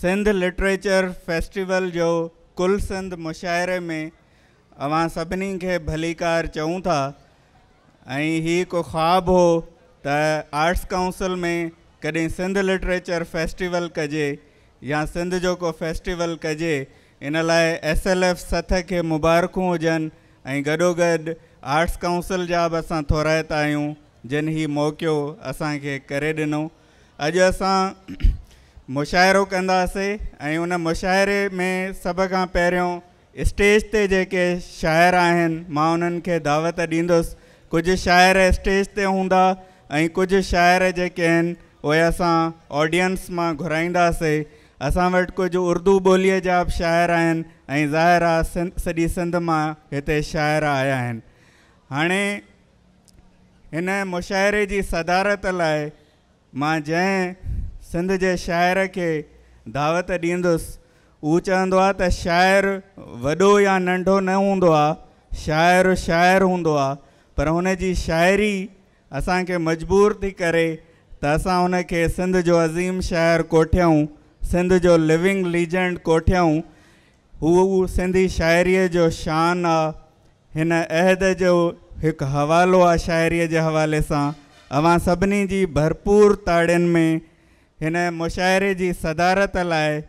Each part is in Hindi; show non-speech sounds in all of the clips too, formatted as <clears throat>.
सिंध लिटरेचर फेस्टिवल जो कुल सिंध मुशायरे में अवां सभिनी के भलीकार चऊं था ऐं को ख्वाब हो त आर्ट्स काउंसिल में कदें सिंध लिटरेचर फेस्टिवल कजे या सिंध जो को फेस्टिवल कजे इन लाइ एस एल एफ सथ के मुबारक हुजन गडो गॾोगॾु आर्ट्स काउंसिल जा बि असां जिन ही मौको असांखे करे ॾिनो अॼु मुशाइरो कंदासीं उन मुशाइरे में सब खां पहिरियों स्टेज ते जेके शाइर मां उन्हनि दावत ीस कुछ शायर स्टेज से हूंदा ऐं कुझु शाइर जेके आहिनि ऑडियंस में घुराईंदासीं अस कुछ उर्दू ॿोलीअ जा शायर शाइर आहिनि ज़ाहिर आहे सिंध में इतने शायर आया आहिनि हाणे हिन मुशाइरे सदारत लाइ मां जै सिंध जे शाइर खे दावत ॾींदुसि वो चवंदो आहे त शाइरु वॾो या नंढो न हों आहे शाइरु शाइरु पर हुन जी शाइरी मजबूर थी करे त असां हुनखे सिंध जो अज़ीम शायर कोठियऊं सिंध जो लिविंग लीजेंड कोठियऊं हू सिंधी शायरी जो शान आहे हिन अहद जो हिकु हवालो आहे शाइरीअ जे हवाले सां अवां सभिनी जी भरपूर ताड़ियुनि में इन मुशायरे की सदारत लाइ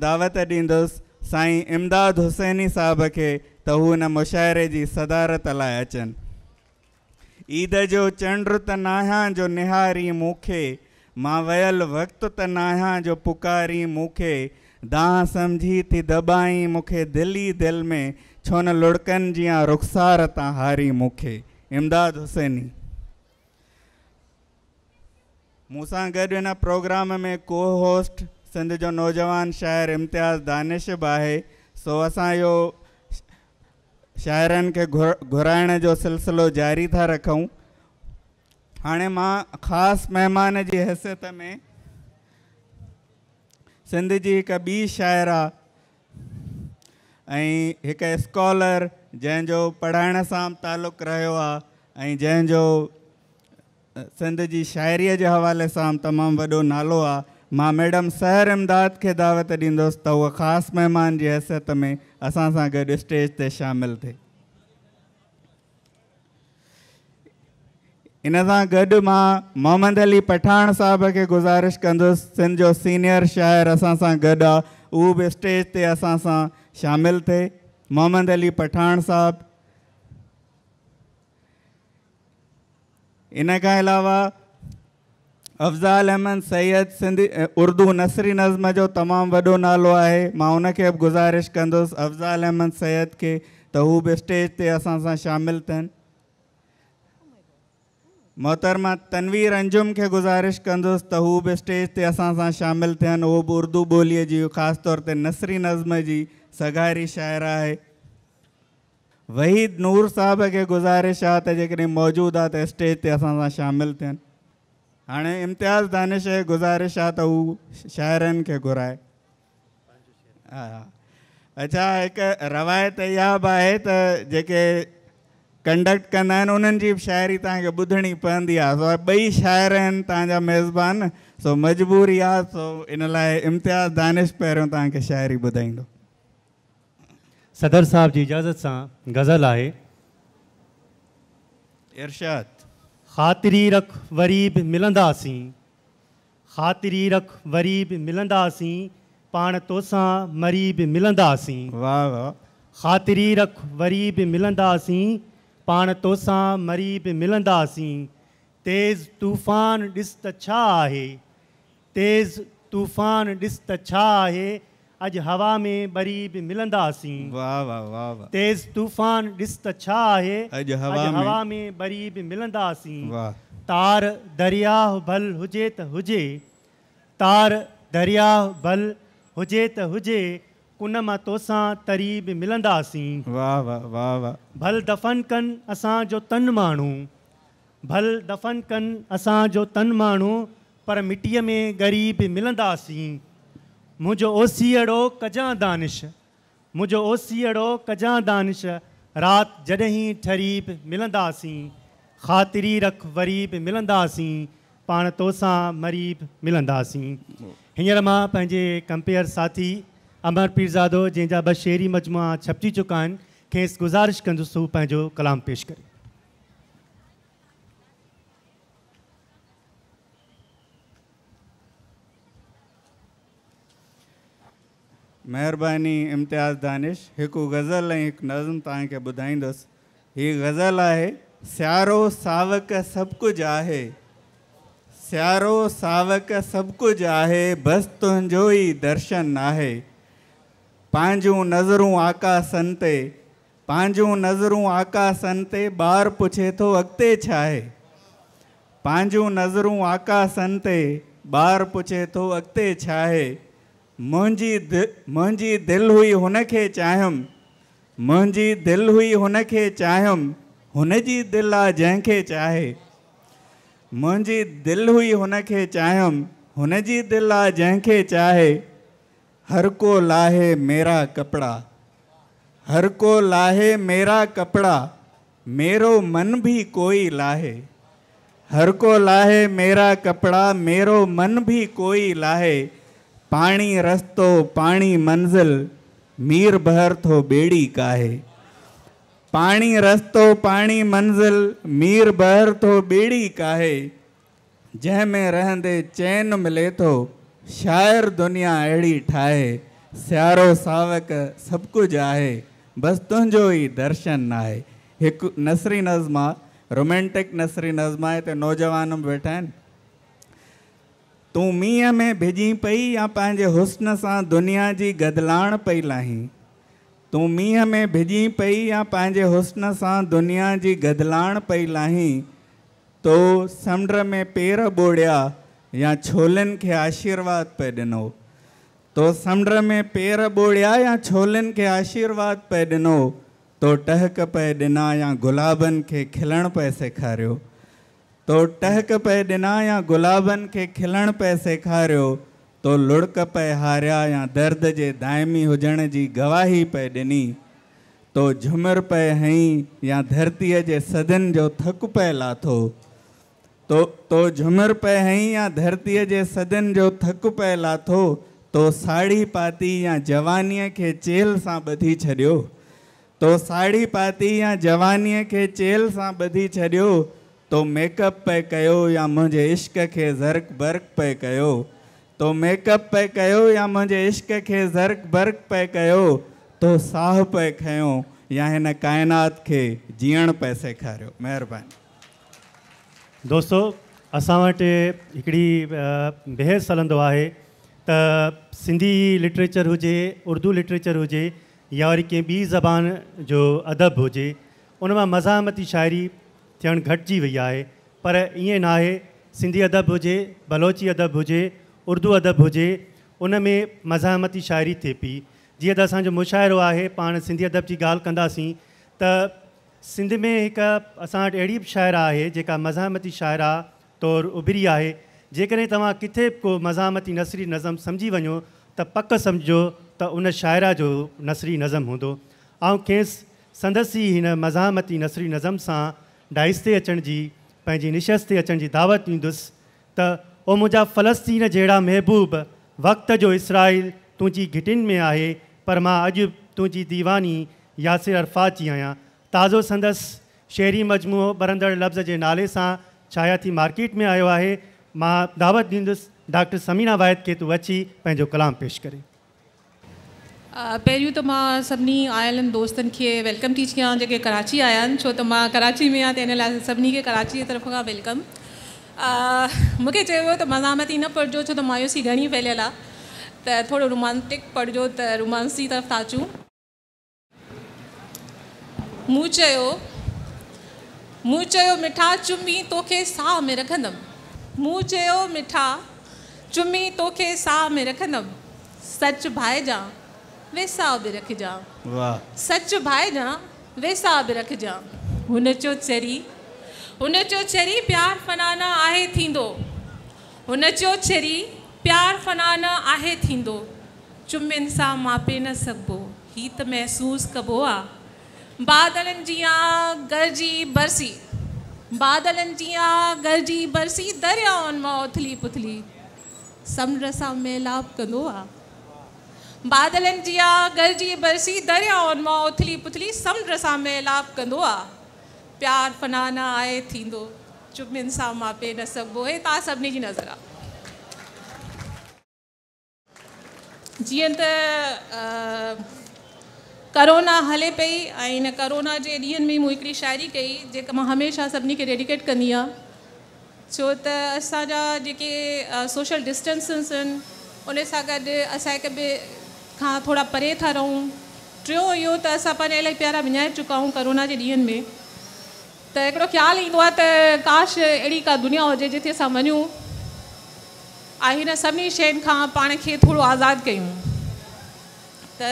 दावत ॾींदुसि साई इमदाद हुसैनी साहब के तू इन मुशायरे की सदारत ला अचन ईद जो चंड त ना जो निहारी मुखे मां वयल वक्त त ना जो पुकारी मुखे दाह समझी थी दबाई मुखे दिली दिल में छो न लुड़कनि जीअं रुख़सार हारी मुखे इमदाद हुसैनी मूसा गड इन प्रोग्राम में को होस्ट सिंध जो नौजवान शायर इम्तियाज़ दानिश भी है सो असां यो शायर के घुराण जो सिलसिलो जारी था रखूँ हाँ मां खास मेहमान की हैसियत में सिंध की एक बी शायरा स्कॉलर जैं पढ़ाण से तल्लुक रो जो सिंध जी शाइरीअ जे हवाले सां तमामु वॾो नालो आहे मां मैडम सहर इमदाद खे दावत ॾींदुसि त उहा ख़ासि महिमान जी हैसियत में असां सां गॾु स्टेज ते शामिलु थिए इन सां गॾु मां मोहम्मद अली पठाण साहबु खे गुज़ारिश कंदुसि सिंध जो सीनियर शाइरु असां सां गॾु आहे उहो बि स्टेज ते असां सां शामिलु थिए मोहम्मद अली पठाण साहबु इन अलावा अफ़ज़ाल अहमद सैयद सिंधी उर्दू नसरी नज़म जो तमामु वॾो नालो आहे मां उनखे गुज़ारिश कस अफ़ज़ाल अहमद सैयद के त हू स्टेज ते असा शामिल थन मोहतरमा तनवीर अंजुम के गुज़ारिश कस त हू स्टेज ते असां सां शामिलु थियनि उहो उर्दू ॿोलीअ जी ख़ासि तौर ते नसरी नज़म की सगारी शाइरु है वही नूर साहब के गुजारिश जेकॾहिं मौजूदु आहे त स्टेज ते असां सां शामिलु थियनि इम्तियाज़ दानिश गुज़ारिश आहे त शायर के खे घुराए अच्छा एक रवायत इहा बि आहे त जेके कंडक्ट कंदा आहिनि उन्हनि जी बि शाइरी तव्हांखे ॿुधणी पवंदी सो मेज़बान सो मजबूरी आ सो इन लाइ इम्तियाज़ दानिश पे तक शायरी बुधाई सदर साहब की इजाज़त से गज़ल है इर्शाद ख़ातिरी रख वरीब मिलंदासीं ख़ातिरी रख वरीब मिलंदासीं पाण तोसां मरीब मिलंदासीं वाह वाह ख़ातिरी रख वरीब मिलंदासीं पाण तोसां मरीब मिलंदासीं तेज़ तूफ़ान ॾिस छा आहे तेज़ तूफ़ान ॾिस त छा आहे अज हवा में बरीब मिलंदासी वाह वाह वाह वाह तेज़ तूफ़ान ॾिस त छा है अज हवा अज हवा में, में बरीब मिलंदासी वाह तार दरिया भल हुजे त हुजे तार दरिया भल हुजे त हुजे कुन मां तोसां तरीब मिलंदासीं वाह वाह वाह वाह भल दफ़न कनि असांजो तन माण्हू भल दफ़न कनि असांजो तन माण्हू पर मिटीअ में ग़रीब मिलंदासीं मुझो ओसीड़ो कजा दानिश मुझो ओसीड़ो कजा दानिश रात जॾहिं ठरीब मिलंदासीं ख़ातिरी रख वरीब मिलंदासीं पाण तोसा मरीब मिलंदासीं हींअर मां पंहिंजे कंपेयर साथी अमर पीरज़ादो जंहिंजा ॿ शेरी मजमूआ छपिजी चुका खेस गुज़ारिश कंदुसि हू कलाम पेश करें मेहरबानी इम्तियाज़ दानिश एक गज़ल एक नज़म तक ॿुधाईंदुसि ये गज़ल है सियारो सावक सब कुछ है सियारो सावक सब कुछ है बस तुझो ही दर्शन है पंहिंजूं नजरू आका संते पंहिंजूं नजरू आका संते बार पुछे तो अॻिते छा आहे पंहिंजूं नज़रूं आकासन ते पुछे तो अॻिते छा मुझी दिल हुई हुनखे चाहम मुझी दिल हुई उन चाहम हुनजी दिल आ जंहिंखे चाहे मुझी दिल हुई उन चाहम हुनजी दिल आ जंहिंखे चाहे हर को लाहे मेरा कपड़ा हर को लाहे मेरा कपड़ा मेरो मन भी कोई लाहे हर को लाहे मेरा कपड़ा मेरो मन भी कोई लाहे पानी रस्तो पानी मंजिल मीर बहर थो बेड़ी काहे पानी रस्तो पानी मंजिल मीर बहर थो बेड़ी काहे जैमें रहंदे चैन मिले तो शायर दुनिया अड़ी ठाए सियारो सावक सब कुछ आए बस तुझो ही दर्शन ना एक नसरी नज़मा रोमेंटिक नसरी नज़मा है तो नौजवान बैठा है तू मी में भिजी पई या पंहिंजे हुस्न से दुनिया की गदलाण पई लाही तू मींहं में भिजी पई या पंहिंजे हुस्न से दुनिया की गदलाण पई लाही तो समुंड में पेर बोड़िया या छोलन के आशीर्वाद पे दिनो तो समुंड में पेर बोड़िया या छोलन के आशीर्वाद पे दिनो तो टहक पे दिना या गुलाबन के खिलणु पे सेखारियो तो टहक पे ॾिना या गुलाबन के खिलण पे सेखार तो लुड़क पे हारिया या दर्द जे दायमी होजन जी गवाही पे ॾिनी तो झुमर पे हई या धरती जे सदन जो थक पे लाथो तो तो झुमर पे हई या धरती जे सदन जो थक पे लाथो तो साड़ी पाती या जवानी के चेल से बधी छो तो साड़ी पाती या जवानी के चेल बधी ॿधी छॾियो तो मेकअप पे कयो या मुंहिंजे इश्क के ज़र्क बर्क पे कयो तो मेकअप पे कयो या मुंहिंजे इश्क के ज़र्क बर्क पे कयो तो साह पे खयो या हिन काइनात खे जीअण पे सेखारियो महिरबानी दोस्तो असां वटि बहस हलंदो आहे त सिंधी लिटरेचर हुजे उर्दू लिटरेचर हुजे या वरी कंहिं ॿी ज़बान जो अदब हुजे उन मज़ामती शायरी थियणु घटिजी वई आहे पर ईअं न आहे सिंधी अदब हुजे बलोची अदब हुजे उर्दू अदब हुजे उन में मज़ामती शाइरी थिए पई जीअं त असांजो मुशाइरो आहे पाण सिंधी अदब जी ॻाल्हि कंदासीं त सिंध में हिकु असां वटि अहिड़ी बि शाइरा आहे जेका मज़ामती शाइरा तौरु उभरी आहे जेकॾहिं तव्हां किथे बि को मज़ामती नसरी नज़म सम्झी वञो त पक सम्झो त उन शाइरा जो नसरी नज़म हूंदो ऐं खेसि संदसि ई हिन मज़ामती नसरी नज़म सां डाइस से अचण जी पंहिंजी निशस्त अचण जी दावत ॾींदुसि त ओ मुंहिंजा फ़लस्तीन जहिड़ा महबूब वक़्त जो इसराइल तुझी घिटिन में आए पर मां अज तुझी दीवानी यासिर अरफ़ात जी आया ताज़ो संदस शहरी मजमू बरंदड़ लफ़्ज़ के नाले से छाया थी मार्केट में आयो है मां दावत ॾींदुसि डॉक्टर समीना वायद के तू अची कलाम पेश करें पहिरियों तो मां सभिनी आयल दोस्त के वेलकम थी कयां जो कराची आया छो तो मां कराची में आने त हिन लाइ कराची की तरफ़ का वेलकम मुख्य चयो हुयो त मज़ामती न पढ़िजो छो तो मायूसी घनी फैलियल आहे त रोमांटिक पढ़िजो त रोमांस की तरफ़ था अचूं मिठा चुमी तो साह में रखंदम मिठा चुमी तो साह में रखंदम सच भाई भाइजान भी रख जा वाह सच भाई जा भाइजां भी रख जा हुन चो चरी हुन चो चरी प्यार फनाना आहे थींदो हुन चो चरी प्यार फनाना आहे थींदो चुम्बनि सा मापे न सघिबो हीउ त महसूसु कबो आ बादलन जिया गरजी बरसी बादलन जिया गरजी बरसी दरियाउनि मां उथली पुथली समुंड सां मेलाप कंदो आहे बादल जिया गर जी बरसी दरिया और मां उथली पुथली समुंड सां मेलाप कंदो प्यार फनाना आहे थींदो चुभियुनि सा मापे न सबो हे तव्हां सभिनी जी नज़र आ जीअं त करोना हले पई ऐं इन करोना जे ॾींहंनि में मु हिकिड़ी शाइरी कई जेका मां हमेशह सभिनी खे डेडिकेट कंदी आहियां छो त असांजा जेके सोशल डिस्टेंसिस आहिनि उन सां गॾु असांखे ॿिए खां थोरा परे था रहूँ टियों इहो त असां पंहिंजा प्यारा विञाए चुका आहियूं कोरोना जे ॾींहंनि में त हिकिड़ो ख़्यालु ईंदो काश अड़ी का दुनिया हो जिते अस मूँ ऐं सभी सभिनी का खां पाण खे थोरो आज़ादु कयूं त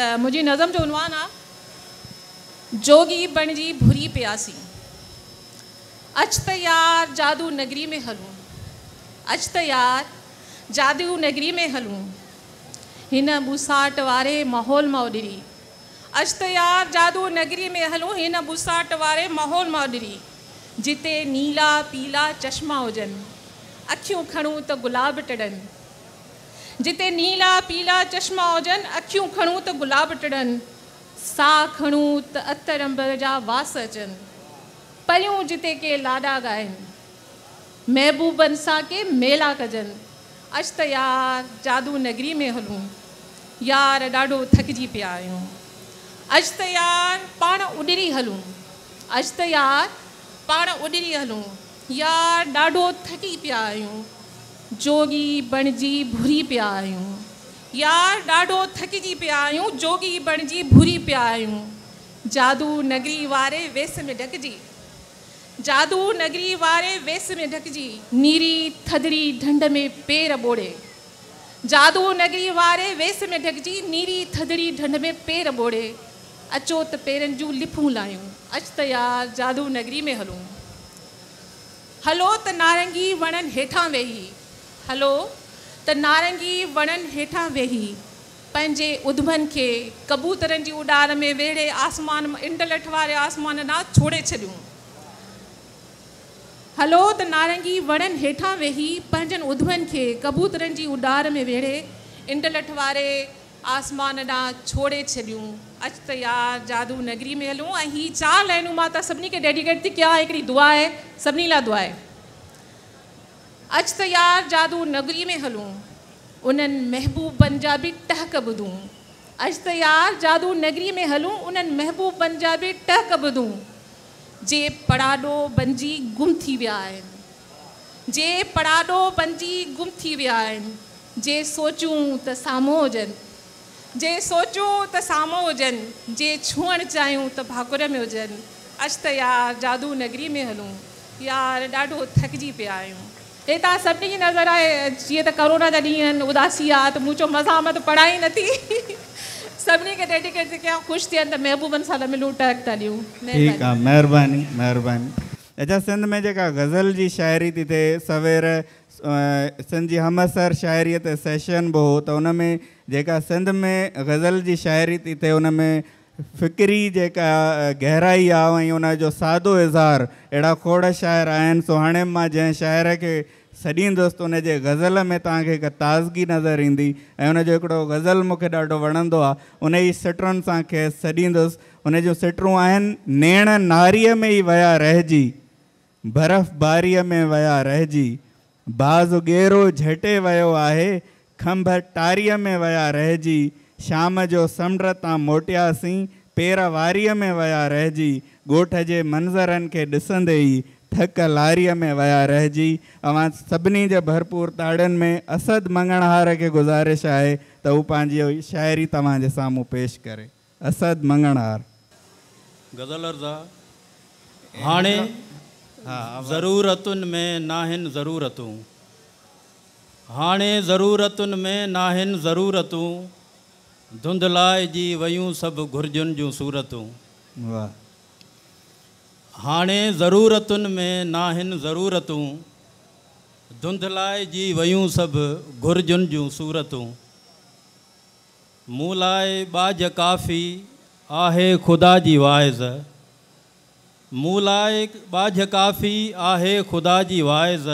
नज़म जो उनवान आहे जोगी बणिजी भुरी प्यासी अच त यार जादू नगरी में हलूँ अच त यार जादू नगरी में हलूँ हिन बुसाट वारे माहौल मां उॾरी अश्तयार जादू नगरी में हलूँ हिन बुसाट वारे माहौल में उॾरी जिते नीला पीला चश्मा होजन अखियूं खणूं तो गुलाब टड़न जिते नीला पीला चश्मा होजन अखियूं खणूं तो गुलाब सा साह तो अतर अंब जा वास अचन परियूं जिते के लाडा गायन महबूबन सा के मेला कजन अश्तयार जादू नगरी में हलूँ यार ढो थक पिया अज त यार पा उडरी हलूँ अज त यार पा उडरी हलूँ यार ढो थक पिया जोगी बणिजी भुरी पिया यार ढो थक पिया आहियूं जोगी बणिजी भुरी पिया जादू नगरी वारे वेस में ढकिजी जादू नगरी वारे वेस में ढक नीरी थदरी ढंड में पेर बोड़े जादू नगरी वारे वेस में ढगजी नीरी थदड़ी ढंड में पेर बोड़े अचो त पेरन जो लिफू लाहियूं अच त यार जादू नगरी में हलूं हलो त नारंगी वणन हेठा वेही हलो त नारंगी वणन हेठा वेही पंजे उधमन के कबूतरनि जी उडार में वेड़े आसमान इंडलठ वारे आसमान ना छोड़े छॾियूं हलो तो नारंगी वणन हेठां वेही उधवन के कबूतर की उडार में वेड़े इंटलठ वे आसमान ॾांहुं छोड़े छ्यूँ अच त यार जादू नगरी में हलूँ ऐं चार चारि लाइनूं मां त डेडिकेट थी क्या एक दुआ है सभी ला दुआ है अच त यार जादू नगरी में हलूँ उन महबूब जा बि टहक बुधूँ अच त यार जादू नगरी में हलूँ उन महबूब जा भी टहक बुधूँ जे पड़ाडो बणिजी गुम थी विया जे पड़ाडो बणिजी गुम थी विया जे सोचूं त सामो हुजनि जे सोचूं त सामो हुजनि जे छुअणु चाहियूं त भाकुर में हुजनि अॼु त यार जादू नगरी में हलूं यार ॾाढो थकिजी पिया आहियूं हितां सभिनी जी नज़र आहे जीअं त करोना जा ॾींहं आहिनि उदासी आहे त मूं चयो मज़ा मत पढ़ाई नथी सबने के डेडिकेट से क्या खुश थे अंदर महबूबन साला में लूटा रखता लियो ठीक है मेहरबानी मेहरबानी अच्छा सिंध में जगह गज़ल जी शायरी थी थे सवेरे सिंध जी हमसर शायरी थे सेशन बहु तो उनमें जगह सिंध में गज़ल जी शायरी थी थे उनमें फ़िक्री जेका गहराई आहे ऐं उनजो सादो इज़हार अहिड़ा खोड़ शायर आहिनि सो हाणे मां जंहिं शाइर खे सॼी दोस्तों हुन जे ग़ज़ल में तव्हांखे हिकु ताज़गी नज़र इंदी ऐं हुनजो ग़ज़ल मूंखे ॾाढो वणंदो आहे उन जी सिटरुनि सां खेसि सॾींदुसि हुन जूं सिटरूं आहिनि नेण नारीअ में ई विया रहिजी बर्फ़बारीअ में विया रहिजी बाज़ उगेरो झटे वियो आहे खंभ टारीअ में विया रहिजी शाम जो समुंड तां मोटियासीं पेर वारीअ में विया रहिजी ॻोठ जे मंज़रनि खे ॾिसंदे ई थक लारीअ में विया रहिजी अवां सभिनी जे भरपूर ताड़नि में असद मंगणहार के गुज़ारिश है त हू शायरी तवे तव्हांजे पेश करे असद मंगणहार गज़ल अर्ज़ा हाणे हा में नाहिनि ज़रूरतूं हाणे ज़रूरतुनि में नाहिनि ज़रूरतूं धुंधलाइजी व्यू सब घुर्जुनि जो सूरतूँ वाह हाणे ज़रूरतुनि में नाहिनि ज़रूरतूं धुंधलाए जी वयूं सभु घुर्जुनि जूं सूरतूं मूं लाइ बाज काफ़ी आहे ख़ुदा जी वाइज़ मूं लाइ बाज काफ़ी आहे ख़ुदा जी वाइज़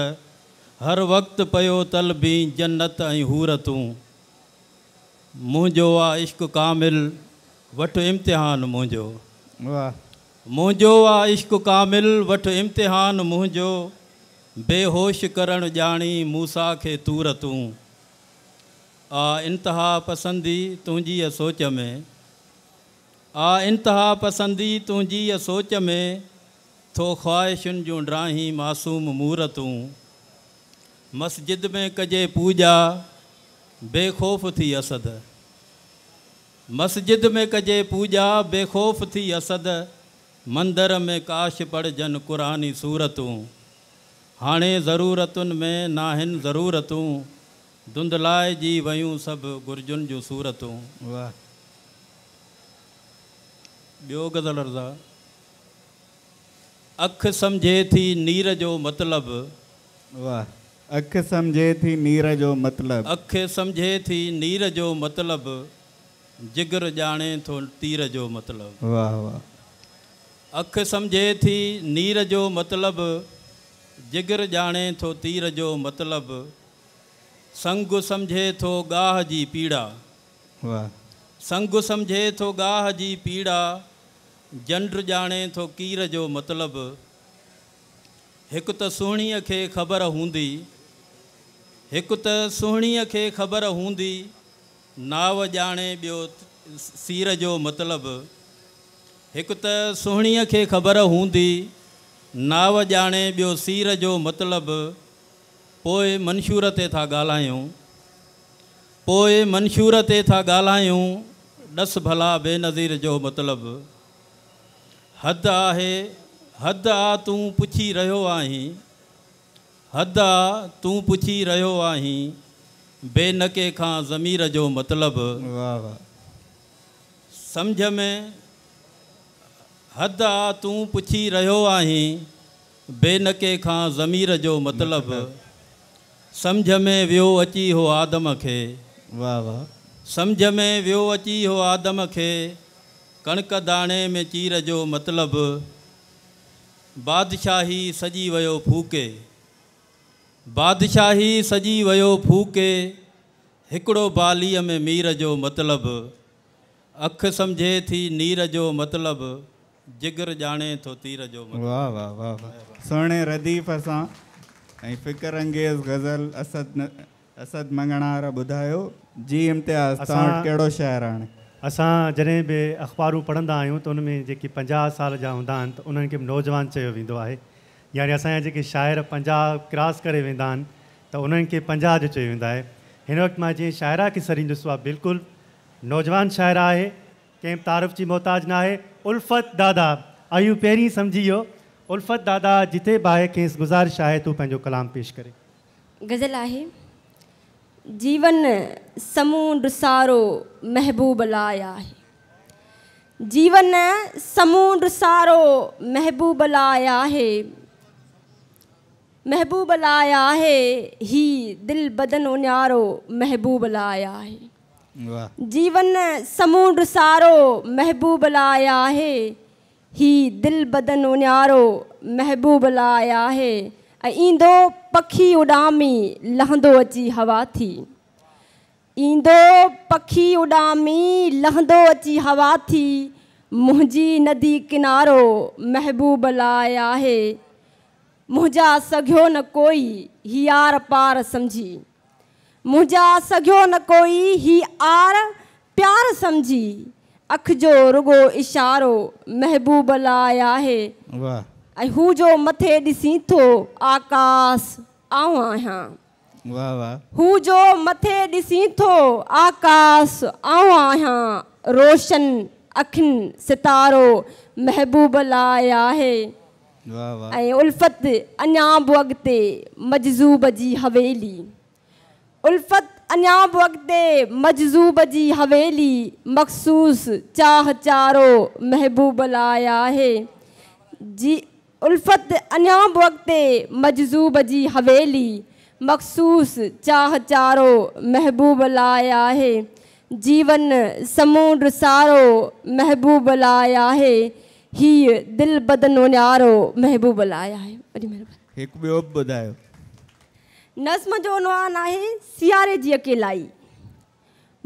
हर वक़्तु पियो तल बि जन्नत ऐं हूरतूं मुंहिंजो आहे इश्क कामिल वठि इम्तिहान मुंहिंजो वाह मुंहिंजो आ इश्क कामिल वठि इम्तिहान मुंहिजो बेहोश करणु ॼाणी मूसा खे तूर तूं आ इंतिहा पसंदी तुंहिंजी सोच में आ इंतिहा पसंदी तुंहिंजी सोच में थो ख़्वाहिशुनि जूं ड्राही मासूम मूर तूं मस्जिद में कजे पूॼा बेखौफ़ थी असद मस्जिद में कजे पूॼा बेखौफ़ थी असद मंदर में काश पड़ जन क़ुरानी सूरतूं हाँ ज़रूरतुनि में नाहिनि ज़रूरतूं धुंधलाए जी वयूं सभु घुर्जुनि जूं सूरतूं वाह ॿियो गज़ल अर्ज़ा अख सम्झे थी नीर जो मतिलबु वाह अख सम्झे थी नीर जो मतिलबु अख सम्झे थी नीर जो मतिलबु जिगर ॼाणे थो तीर जो मतिलबु वाह वाह अख समझे थी नीर जो मतलब जिगर ॼाणे तो तीर जो मतलब संग समझे थो गाह जी पीड़ा वाह संग सम्झे थो गाह जी पीड़ा जंड ॼाणे थो कीर जो मतिलबु हिकु त सुहिणीअ खे ख़बर हूंदी एक त सुहिणीअ खे ख़बर हूंदी नाव ॼाणे ॿियो सीर जो मतिलबु हिकु त सुहिणीअ खे ख़बर हूंदी नाव ॼाणे ॿियो सीर जो मतिलबु पोइ मंशूर ते था ॻाल्हायूं पोइ मंशूर ते था ॻाल्हायूं ॾसु भला बेनज़ीर जो मतिलबु हदि आहे हदि आहे तूं पुछी रहियो आहीं हदि आहे तूं पुछी रहियो आहीं बेनके खां ज़मीर जो मतिलबु समुझ में हद आ तू पुछी रो आहीं बेनके खां ज़मीर जो मतलब समझ में वो अची हो आदम के वाह वाह में वो अची हो आदम के कणक दाणे में चीर जो मतलब बादशाही सजी वो फूके बादशाही सजी वो फूके हिकड़ो बाली में मीर जो मतलब अखि समझे थी नीर जो मतलब जिगर जाने तो तीर जो वाह वाह वाह सुहिणे रदीफ़ सां फ़िकर अंगेज़ गज़ल असद न, असद मंगण वारा जी इम्तियाज़ तव्हां वटि कहिड़ो शाइरु हाणे असां जॾहिं बि पढ़ंदा आहियूं त उन जेके पंजाहु साल जा हूंदा आहिनि त उन्हनि खे नौजवान चयो वेंदो आहे यानी असांजा जेके शाइर पंजाह क्रॉस करे वेंदा आहिनि त उन्हनि खे पंजाह जो चयो वेंदो आहे हिन वक़्तु मां जीअं शाइरा खे सरींदुसि उहा बिल्कुलु नौजवान शायर आहे कंहिं बि तारीफ़ मोहताज ना है उल्फत दादा आयु पहिरीं सम्झी उल्फत दादा जिते बि आहे खेसि गुज़ारिश आहे तूं पंहिंजो कलाम पेश करे गज़ल आहे जीवन समूंड सारो महबूब लाइ आहे जीवन समूंड सारो महबूब लाइ आहे महबूब लाइ आहे ही दिलि बदन उन्यारो महबूब लाइ आहे जीवन समुंड सारो महबूब लाया है ही दिल बदन उन्यारो महबूब लाया है इंदो पखी उडामी लहंदो अची हवा थी इंदो पखी उडामी लहंदो अची हवा थी मुझी नदी किनारो महबूब लाया है मुझा सघ्यो न कोई ही आर पार समझी मुझा सघियो न कोई ही आर प्यार जो रुगो इशारो महबूब लाइ आहे रोशन अखिन सितारो महबूब लाइ उल्फत अञा मजज़ूब जी हवेली उल्फत अनाब वक्त मजजूबजी हवेली मखसूस चाह चारो महबूब लाया है जी उल्फत अनाब वक्त मजजूबजी हवेली मखसूस चाह चारो महबूब लाया है जीवन समुंड सारो महबूब लाया है ही दिल बदन उनारो महबूब लाया है वॾी महिरबानी हिकु ॿियो बि नज़्म जो नवान आहे सियारे जी अकेलाई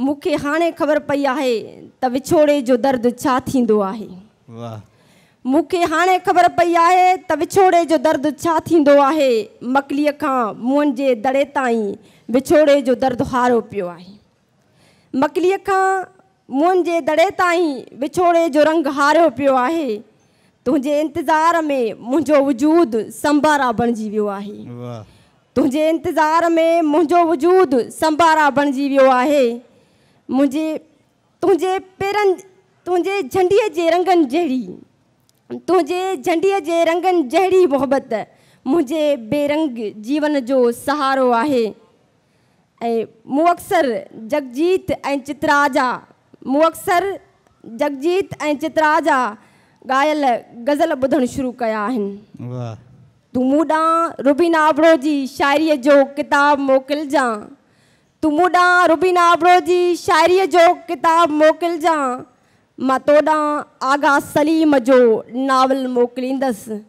मूंखे हाणे ख़बर पई है त विछोड़े जो दर्द छा थींदो आहे मूंखे ख़बर पई आहे त विछोड़े जो दर्द है मकली का मकलीअ खां दड़े तई विछोड़े जो दर्द हारो पियो आहे मकलीअ खां मुंहनि जे दड़े ताईं विछोड़े जो रंग हारियो पियो आहे तुंहिंजे इंतज़ार में मुंहिंजो वजूद संभारा बणिजी वियो आहे तुझे इंतज़ार में मुझो वजूद संभारा जी वियो आहे मुझे तुझे पेरनि तुझे झंडिये जे रंगन जहिड़ी तुझे झंडिये जे रंगन जहिड़ी मोहब्बत मुझे बेरंग जीवन जो सहारो आहे ऐं जगजीत ऐं चित्रा जा जगजीत ऐं चित्रा जा गज़ल बुधन शुरू कया वाह तूं मूं रुबीना आबड़ो की शायरी जो किताबु मोकिलिजांइ तूं मूं रुबीना आबड़ो की शायरी जो किताबु मोकिलिजांइ मां तोॾां आगा सलीम जो नावल मोकिलींदसि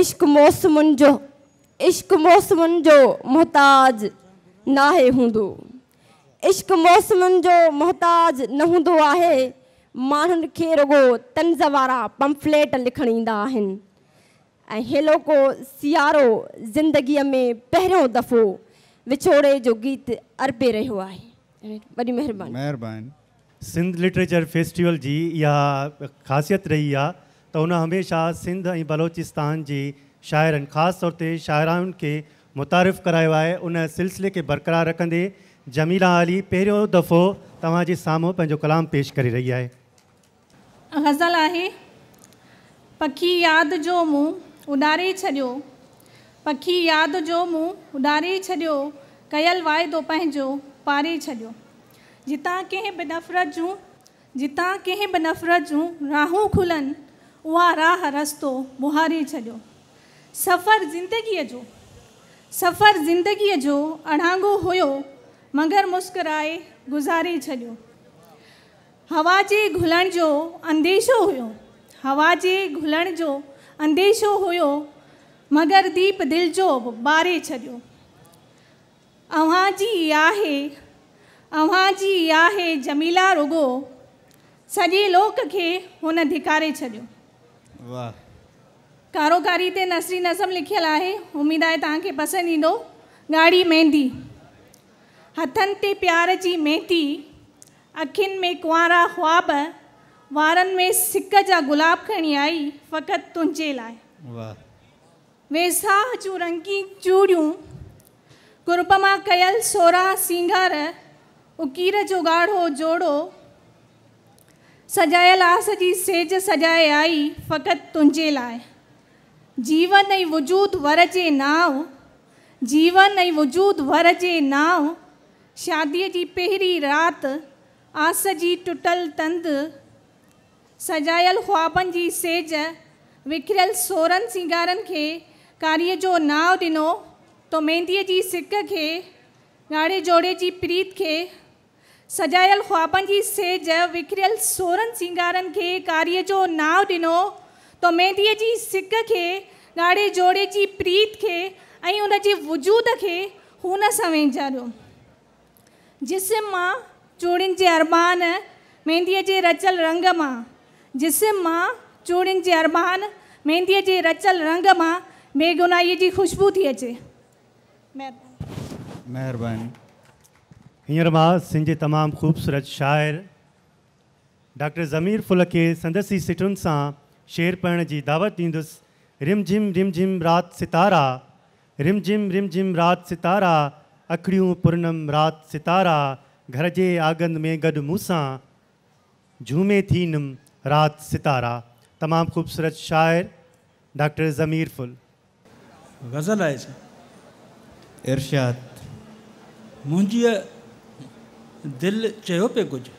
इश्क मौसमुनि जो इश्क मौसमुनि जो मोहताज नाहे हूंदो इश्क मौसमनि जो मोहताज न हूंदो आहे माण्हुनि रुगो तंज़वारा वारा पंफ्लेट लिखण ऐं हेलो को सियारो ज़िंदगीअ में पहिरियों दफ़ो विछोड़े जो गीत अरबे रहियो आहे वॾी महिरबानी महिरबानी सिंध लिटरेचर फेस्टिवल जी इहा ख़ासियत रही आहे त हुन हमेशह सिंध ऐं बलोचिस्तान जे शायर खास तौर ते शाइराउनि के मुतारिफ़ करायो आहे उन सिलसिले के बरक़रार रखंदे जमीला अली पहिरियों दफ़ो तव्हांजे साम्हूं पंहिंजो कलाम पेश कर रही है ग़ज़ल आहे पखी यादि जो मुंहुं उड़ारे छो पखी याद जो मु उड़ारे छो कयल वायदो पारे छो जितां कें बि नफ़रत जूं जितां कें बि नफ़रत जूं राहू खुलन उहा राह रस्तो मुहारे छो सफ़र जिंदगी जो सफ़र जिंदगी जो अणांगो हुयो मगर मुस्कराए गुज़ारे छो हवा के घुलण जो अंदेशो हुयो हवा के घुलण जो अंदेशो हुयो मगर दीप दिल जो बारे छो जी आहे जमीला रुगो सजे लोक के उन धिकारे छो कारोकारी ते नसरी नज़म लिखल है उम्मीद है तक पसंद ईंदो ॻाढ़ी मेहंदी हथन ते प्यार जी महती अखिन में कुआरा ख़्वाब वारन में सिक जा गुलाब खड़ी आई फकत तुझे लाए वेसाह जो रंगी चूड़ियों कुरपमा कयल सोरा सिंगार उकीर जो गाढ़ो जोड़ो सजायल आस जी सेज सजाए आई फकत तुझे लाए जीवन ऐं वजूद वर जे नाव जीवन ऐं वजूद वर जे नाव शादी जी पेरी रात आस जी टुटल तंद सजायल ख्वाबन जी सेज विखरियल सोरन सिंगार के कार्य जो नाव दिनो तो मेहंदी जी सिक के गाड़े जोड़े जी प्रीत के सजायल ख्वाबन जी सेज विखरल सोरन सिंगार के कार्य जो नाव दिनो तो मेहंदी जी सिक के ॻाढ़े जोड़े जी प्रीत के उन वजूद के हुन सां वेंजारियो जिसम मां चूड़ियुनि जे अरमान मेहंदीअ जे रंग में जिससे मां चूड़ी के अरमान मेहंदी के रचल रंग में बेगुनाही की ख़ुशबू थी अचे हिंसर हींअर मां सिंध तमाम ख़ूबसूरत शायर डॉक्टर ज़मीर फुल के संदसि सिटुन से शेर पढ़ने की दावत रिम झिम रिम झिम रात सितारा रिम झिम रात सितारा अखड़ियों पूरनम रात सितारा घर के आगन में गड मूसा झूमे थी रात सितारा तमाम खूबसूरत शायर डॉक्टर ज़मीर फुल गज़ल आए इर्शाद मुंहिंजी दिल पे कुछ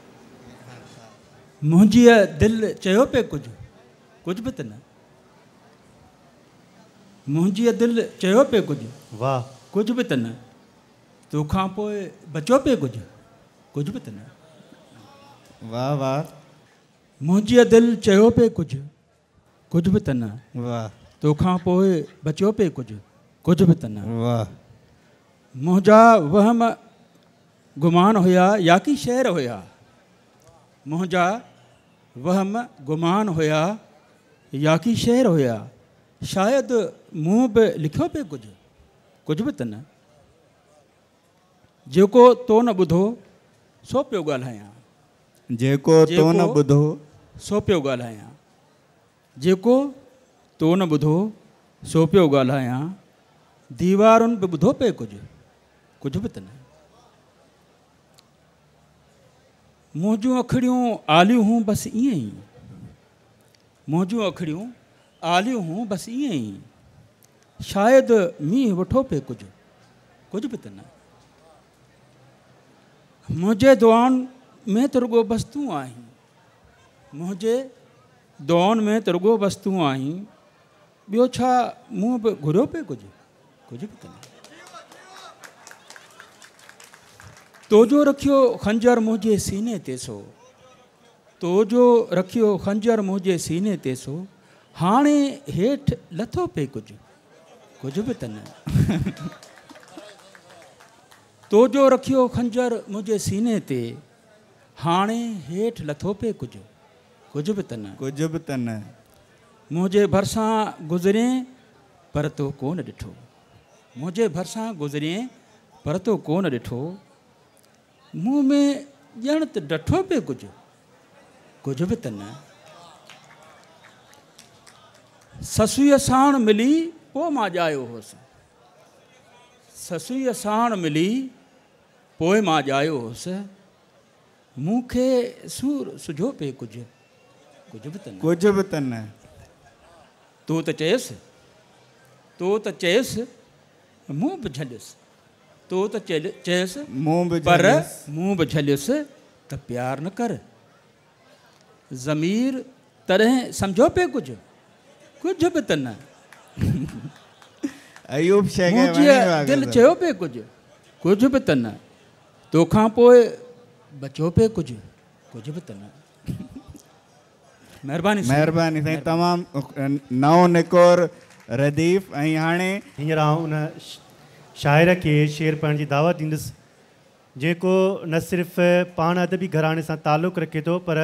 कुझु दिल पे कुछ कुछ भी तो बि दिल पे कुछ वाह कुछ भी तो न बचो पे कुछ कुछ भी तो वाह वाह मुझे दिल चयो पिए कुछ कुझु बि त न वाह तोखां पोइ बचियो पिए कुझु कुझु बि त वाह मुंहिंजा वहम गुमान हुया या कि शहर हुया मुंहिंजा वहम गुमान हुया या कि शहर हुया शायदि मूं बि लिखियो पिए कुछ कुझु बि त न जेको तो न बुधो सो पियो ॻाल्हायां जेको तो न ॿुधो सो पे ॻाल्हायां जेको तो न बुधो सो पे ॻाल्हायां दीवार पे बुधो पे कुछ कुछ भी तो न अखड़ियों अखड़ियूं हूँ बस इं ही ई अखड़ियों अखड़ियूं हूँ बस इं ही शायद शायदि वो पे कुछ कुछ भी तो त न मुंहिंजे दुआनि में तो रुगो बस तू आही मुझे दौन में तिरगो वस्तु आई बो छा पे बि घुरियो पियो कुझु कुझु बि कोन्हे तोजो रखियो खंजर मुंहिंजे सीने ते सो तोजो रखियो खंजर मुंहिंजे सीने ते सो हाणे हेठि लथो पे कुछ कुछ भी त न <laughs> तोजो रखियो खंजर मुंहिंजे सीने ते हाणे हेठि लथो पे कुछ कुछ भी तन कुछ भी तन मुझे भरसा गुज़रे पर तो कोन ॾिठो मुझे भरसा गुज़रे पर तो कोन ॾिठो मूं में जण त ॾठो पे कुछ कुछ भी तन ससुई ससूईअ साण मिली पो मां ॼायो होस ससुई साण मिली पोए मां ॼायो होस मुखे सूर सुझो पे कुछ कुछ तो तो, तो, तो, तो पर प्यार न कर ज़मीर तरह समझो पे कुछ कुछ भी त न <laughs> अयूब दिलि चयो पिए कुझु कुझु बि बचो पे कुछ कुछ भी त न महिरबानी महिरबानी साईं तमामु नओं निकोर रदीफ़ ऐं हाणे हींअर आउं उन शाइर खे शेर पढ़ण जी दावत ॾींदुसि जेको न सिर्फ़ु पाण अदबी घराणे सां तालुक़ु रखे थो पर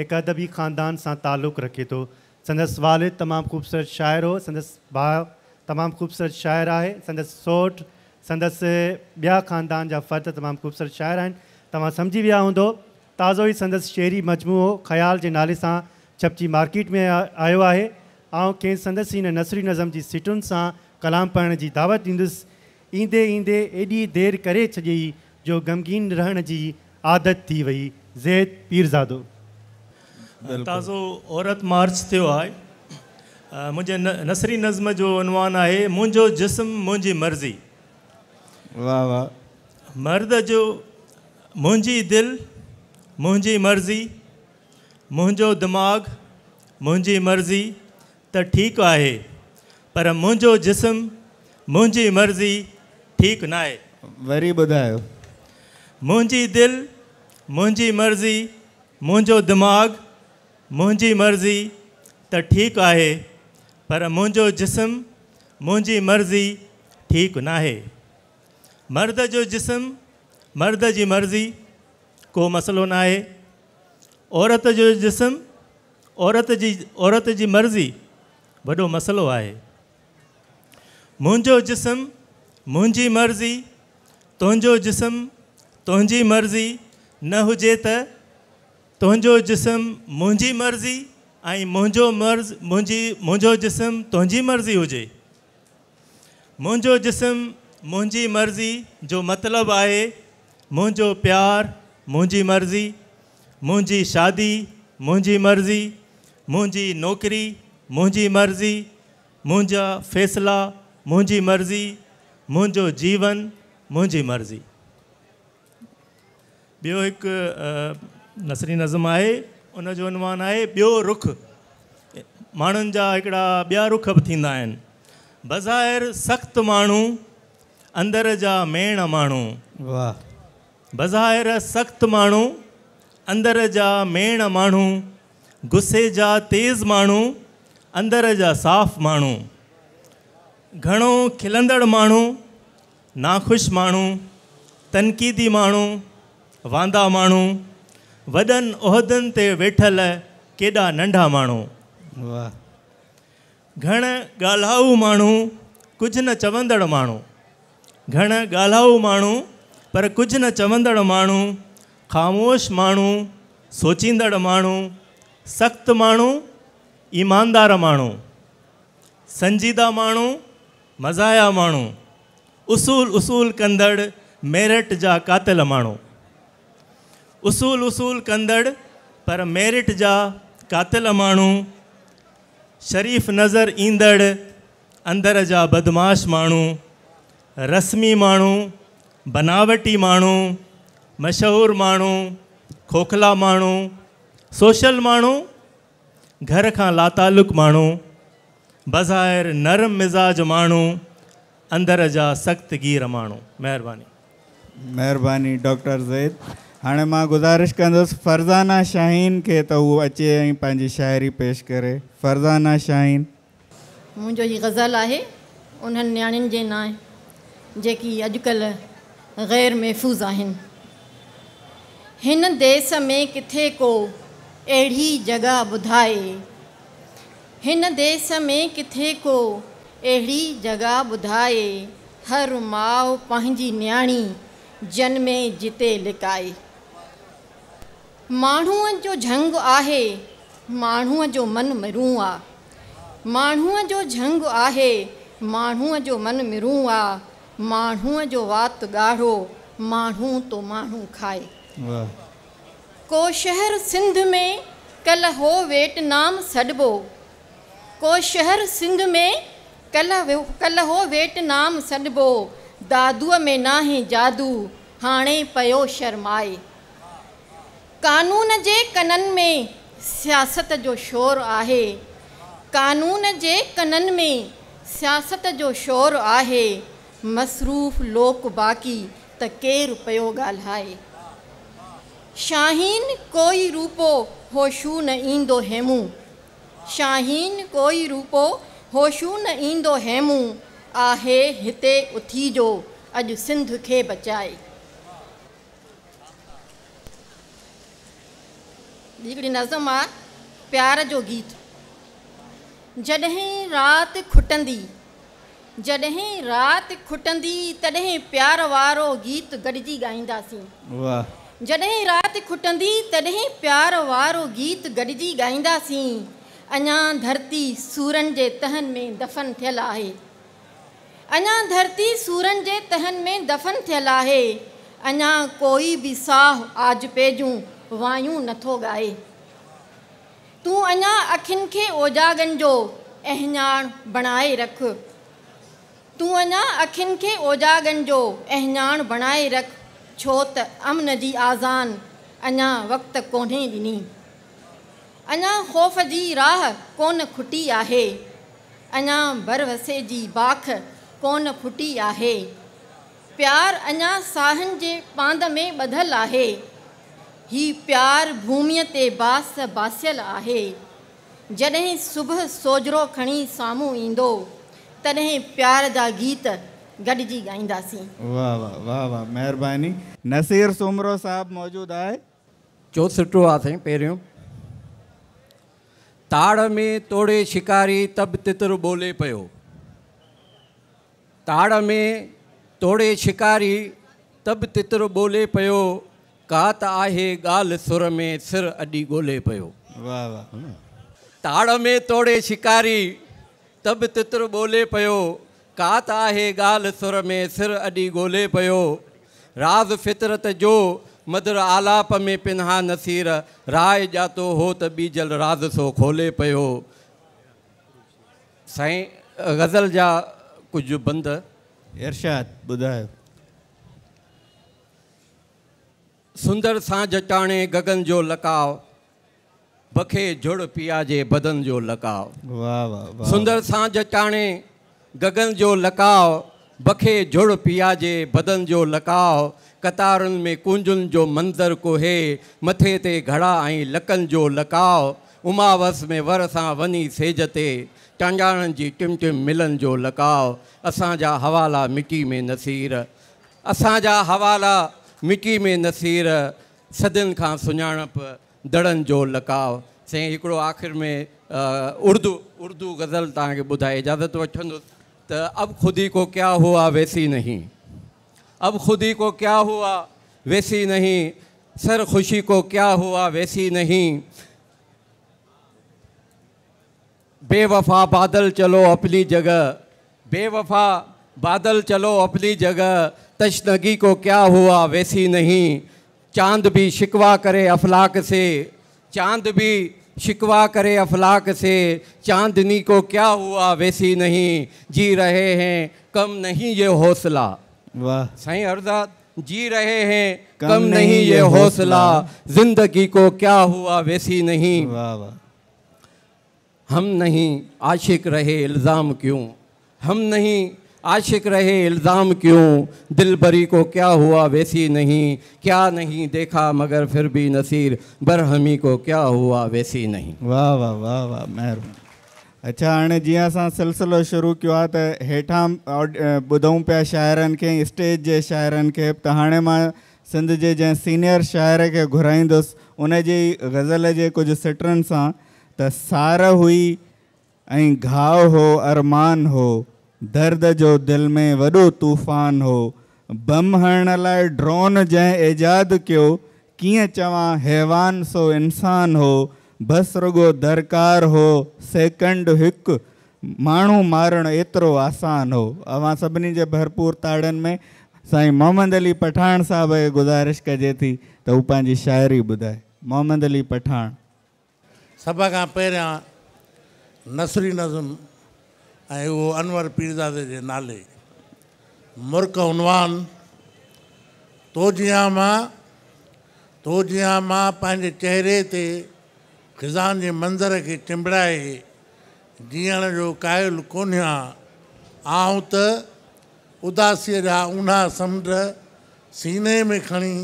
हिकु अदबी ख़ानदान सां तालुक़ु रखे थो संदसि वालिद तमामु ख़ूबसूरत शाइर हो संदसि भाउ तमामु ख़ूबसूरत शाइर आहे संदसि सोट संदसि ॿिया ख़ानदान जा फ़र्द तमामु ख़ूबसूरत शाइर आहिनि तव्हां सम्झी विया हूंदो ताज़ो ई संदसि शेरी मजमूओ ख़्याल जे नाले सां चपची मार्केट में आयो है और कें संदस इन नसरी नज़म की सिटुन से कलाम पढ़ने की दावत दींदुस ईंदे ईंदे एडी देर कर छॾियई जो गमगीन रहन जी आदत थी वही ज़ैद पीरज़ादो ताज़ो औरत मार्च थो आहे मुझे नसरी नज़म जो उनवान है मुंहिंजो जिसम मुझी मर्ज़ी वाह वाह मर्द जो मुझी दिल मुझी मर्ज़ी मुझो दिमाग़ मुझी मर्ज़ी तो ठीक है पर मुझो जिसम मुझी मर्ज़ी ठीक ना आहे वरी ॿुधायो मुझी दिल मुझी मर्ज़ी मुझो दिमाग़ मुझी मर्ज़ी तो ठीक है पर मुझो जिसम मुझी मर्ज़ी ठीक ना है मर्द जो जिसम मर्द की मर्ज़ी को मसलो ना है औरत जो जिसम औरत जी औरत जी मर्ज़ी वॾो मसलो आहे मुझो जिसम मुझी मर्ज़ी तुझो जिसम तुझी मर्ज़ी न हुजे तुझो जिसम मुझी मर्ज़ी ऐं मुंहिंजो मर्ज़ मुझी मुझो जिसम तुझी मर्ज़ी हुए मुझो जिसम मुझी मर्ज़ी जो मतलब आहे मुझो प्यार मुझी मर्ज़ी मुंहिंजी शादी मुंहिंजी मर्ज़ी मुंहिंजी नौकिरी मुंहिंजी मर्ज़ी मुंहिंजा फैसला मुंहिंजी मर्ज़ी मुंहिंजो जीवन मुंहिंजी मर्ज़ी ॿियो हिकु नसरी नज़म आहे उन जो अनुमानु आहे ॿियो रुख माण्हुनि जा हिकिड़ा ॿिया रुख बि थींदा आहिनि बज़ाहिर सख़्तु माण्हू अंदर जा मेण माण्हू वाह बज़ाहिर सख़्तु माण्हू અંદર જા મેણ માણો ગુસ્સે જા તેજ માણો અંદર જા સાફ માણો ઘણો ખિલંદડ માણો નાખુશ માણો تنકીદી માણો વાંદા માણો વદન ઉદન તે બેઠલ કેડા નંઢા માણો વાહ ઘણ ગાલાઉ માણો કુછ ન ચવંદડ માણો ઘણ ગાલાઉ માણો પર કુછ ન ચવંદડ માણો ख़ामोश मू सोचींदड़ मू सख्त माण्हू ईमानदार माण्हू संजीदा मू मज़ाया माण्हू उसूल उसूल कंदड़ मेरिट जा कातिल माण्हू उसूल उसूल कंदड़ पर मेरिट जा कातिल माण्हू शरीफ़ नज़र ईंदड़ अंदर जा बदमाश माण्हू रस्मी माण्हू बनावटी माण्हू मशहूरु माण्हू खोखला माण्हू सोशल माण्हू घर खां लातालुक माण्हू बज़ाहिर नरम मिज़ाज माण्हू अंदर जा सख़्त गीर माण्हू महिरबानी डॉक्टर ज़ैद हाणे मां गुज़ारिश कंदुसि फरज़ाना शाहीन खे त हू अचे ऐं पंहिंजी शाइरी पेश करे फरज़ाना शाहीन मुंहिंजो हीअ ग़ज़ल आहे उन्हनि नियाणियुनि जे नाहे जेकी अॼुकल्ह ग़ैर महफ़ूज़ आहिनि हिन देस में किथे को अहिड़ी जगह बुधाए हिन देस में किथे को अहिड़ी जगह बुधाए हर माओ पंहिंजी न्याणी जन्मे जिते लिकाए मानू जो झंग आहे मानू जो मन मिरूं आ मानू जो झंग आहे मानू जो मन मिरूं आ मानू जो वात गाढ़ो मानू तो मानू खाए को शहर सिंध में कल हो वेटनाम सॾिबो को शहर सिंध में कल कल हो वेटनाम सॾिबो दादूअ में नाहे जादू हाणे पयो शर्माए कानून जे कननि में सियासत जो शोर आहे कानून जे कननि में सियासत जो शोर आहे मसरूफ़ लोक बाक़ी त केरु पियो ॻाल्हाए शाहीन कोई रूपो हो न ईंदो हेमूं शाहीन कोई रूपो होूं न ईंदो आहे हिते उथी उथीजो अॼु खे बचाए हिकिड़ी नज़म आहे प्यार जो गीत जॾहिं राति खुटंदी जॾहिं राति खुटंदी तॾहिं प्यार वारो गीत गॾिजी ॻाईंदासीं जॾहिं राति खुटंदी तॾहिं प्यार वारो गीत गॾिजी ॻाईंदासीं अञा धरती सूरनि जे तहन में दफ़न थियल आहे अञा धरती सूरनि जे तहन में दफ़न थियल आहे अञा कोई बि साह साहु आजपेजूं वायूं नथो ॻाए तूं अञा अखियुनि खे ओजागनि जो अहिञाण बणाए रख तूं अञा अखियुनि खे ओजागनि जो अहिञाण बणाए रख छो त अमन जी आज़ान अञा वक़्तु कोन्हे ॾिनी अञा ख़ौफ़ जी राह कोन खुटी आहे अञा भरवसे जी बाख कोन खुटी आहे प्यार अञा साहनि जे पांद में ॿधल आहे ही प्यार भूमीअ ते बास बासियल आहे जॾहिं सुबुह सोजरो खणी साम्हूं ईंदो तॾहिं प्यार जा गीत गॾिजी ॻाईंदासीं वाह वाह वाह वाह मेहरबानी नसीर सुमरो साहब मौजूद आहे चो सुठो आ साईं पहिरियों ताड़ में तोड़े शिकारी तब तितर बोले पयो ताड़ में तोड़े शिकारी तब तितर बोले पयो कात आहे गाल सुर में सिर अडी गोले पयो वाह वाह ताड़ में तोड़े शिकारी तब तितर बोले पयो कात आहे गाल सुर में सिर अडी गोले पो राज़ फितरत जो मदर आलाप में पिन्हा नसीर राय जातो हो त बीजल राज़ सो खोले पो साईं गज़ल जा कुछ बंद इर्शाद ॿुधायो सुंदर सां जटाणे गगन जो लकाव बखे जुड़ पिया जे बदन जो लकाव वाह वाह सुंदर सां जटाणे गगन जो लकाओ बखे जुड़ पिया जे बदन जो लकाओ कतारन में कुंजन जो मंदर कोहे मथे ते घड़ा आई लकन जो लकाओ उमावस में वर से वनी सेज ते टांजाणनि जी टिम मिलन जो लकाओ असांजा हवाला मिट्टी में नसीर असाजा हवाला मिट्टी में नसीर सदन का सुणप दड़न जो लकाओ साईं एक आख़िर में उर्दू उर्दू गज़ल तक बुधा इजाज़त वो तो अब खुदी को क्या हुआ वैसी नहीं अब खुदी को क्या हुआ वैसी नहीं सर खुशी को क्या हुआ वैसी नहीं बेवफा बादल चलो अपनी जगह बेवफा बादल चलो अपनी जगह तशनगी को क्या हुआ वैसी नहीं चांद भी शिकवा करे अफलाक से चांद भी शिकवा करे अफलाक से चांदनी को क्या हुआ वैसी नहीं जी रहे हैं कम नहीं ये हौसला वाह सही अर्जा जी रहे हैं कम, कम नहीं, नहीं ये हौसला जिंदगी को क्या हुआ वैसी नहीं वाह वाह हम नहीं आशिक रहे इल्ज़ाम क्यों हम नहीं आशिक रहे इल्ज़ाम क्यों दिल बरी को क्या हुआ वैसी नहीं क्या नहीं देखा मगर फिर भी नसीर बरहमी को क्या हुआ वैसी नहीं वाह वाह वाह वाह महिरबानी अच्छा हाँ जीअं असां सिलसिलो शुरू कयो आहे त हेठां ॿुधूं पिया स्टेज के शायर के हाँ मैं मां सिंध जे जंहिं सीनियर शायर के घुराईंदुसि उन गज़ल के कुछ सिटरनि सां सार हुई ऐं घाव हो अरमान हो दर्द जो दिल में वो तूफ़ान हो बम हरण लाइ ड्रोन जै इजाद कयो कीअं हैवान सो इंसान हो बस रुगो दरकार हो सेकंड हिक मू मारणु एतरो आसान हो अवां सभी के भरपूर ताड़न में साई मोहम्मद अली पठान साहब के गुज़ारिश कजे थी तो हू पंहिंजी शाइरी मोहम्मद अली पठान सब का पैर नसरी नज़म वो अनवर पीरज़ादे के नाले मुर्ख उनवान तो जिया माँ तो जिया मां पंहिंजे चेहरे ते ख़िज़ान जे मंज़र के चिंबड़ाए जीण जो कायल को आऊं त उदासीअ जा समुंड सीने में खणी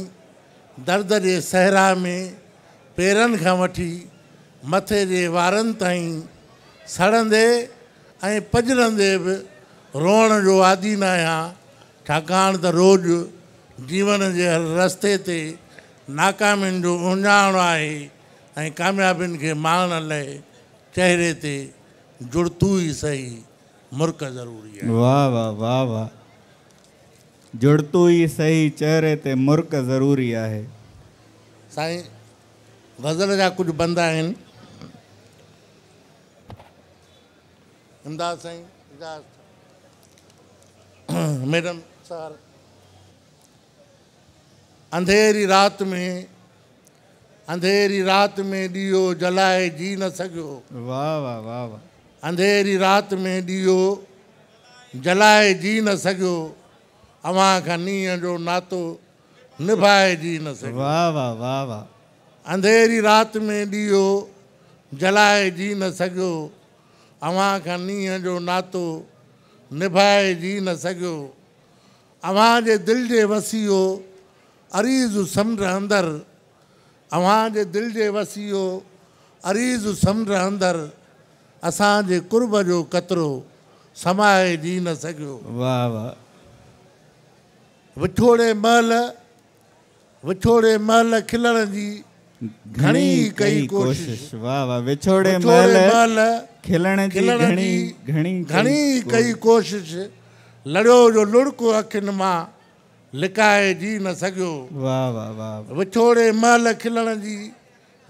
दर्द जे सहरा में पेरन खां वठी मथे जे वारनि ताईं सड़ंदे पजरंदेव रोण जो आदि न आहियां छाकाणि त रोज़ु जीवन के हर रस्ते ते नाकामियुनि जो उजाण है ऐं के खे माणण लाइ चहिरे ते जुड़तू ही सही मुर्ख ज़रूरी है वाह वाह वाह वाह जुड़तू ही सही चेहरे ते मुर्ख ज़रूरी है साई गज़ल जा कुछ बंदा आहिनि हिमदास सिंह <clears throat> मैडम सर अंधेरी रात में अंधेरी रात में दियो जलाए जी न सको वाह वाह वाह वाह अंधेरी रात में दियो जलाए जी न सको अवां का नींहं जो नातो निभाए जी न सको वाह वाह वाह वाह अंधेरी रात में दियो जलाए जी न सघियो अवां खां जो नातो निभाए जी न सको अवां जे दिलि जे वसीयो अरीज़ समुंड अंदर अवां जे दिलि जे वसीयो अरीज़ समुंड अंदर असाज कुर्ब जो कतरो समाए जी न सको विछोड़े महल विछोड़े महल खिलण की घनी कई कोशिश वाह वाह विछोड़े महल खिलण जी घणी घणी कई कोशिश लड़ियो जो लुड़को अखियुनि मां लिकाए जी न सघियो वाह वाह वाह विछोड़े महल खिलण जी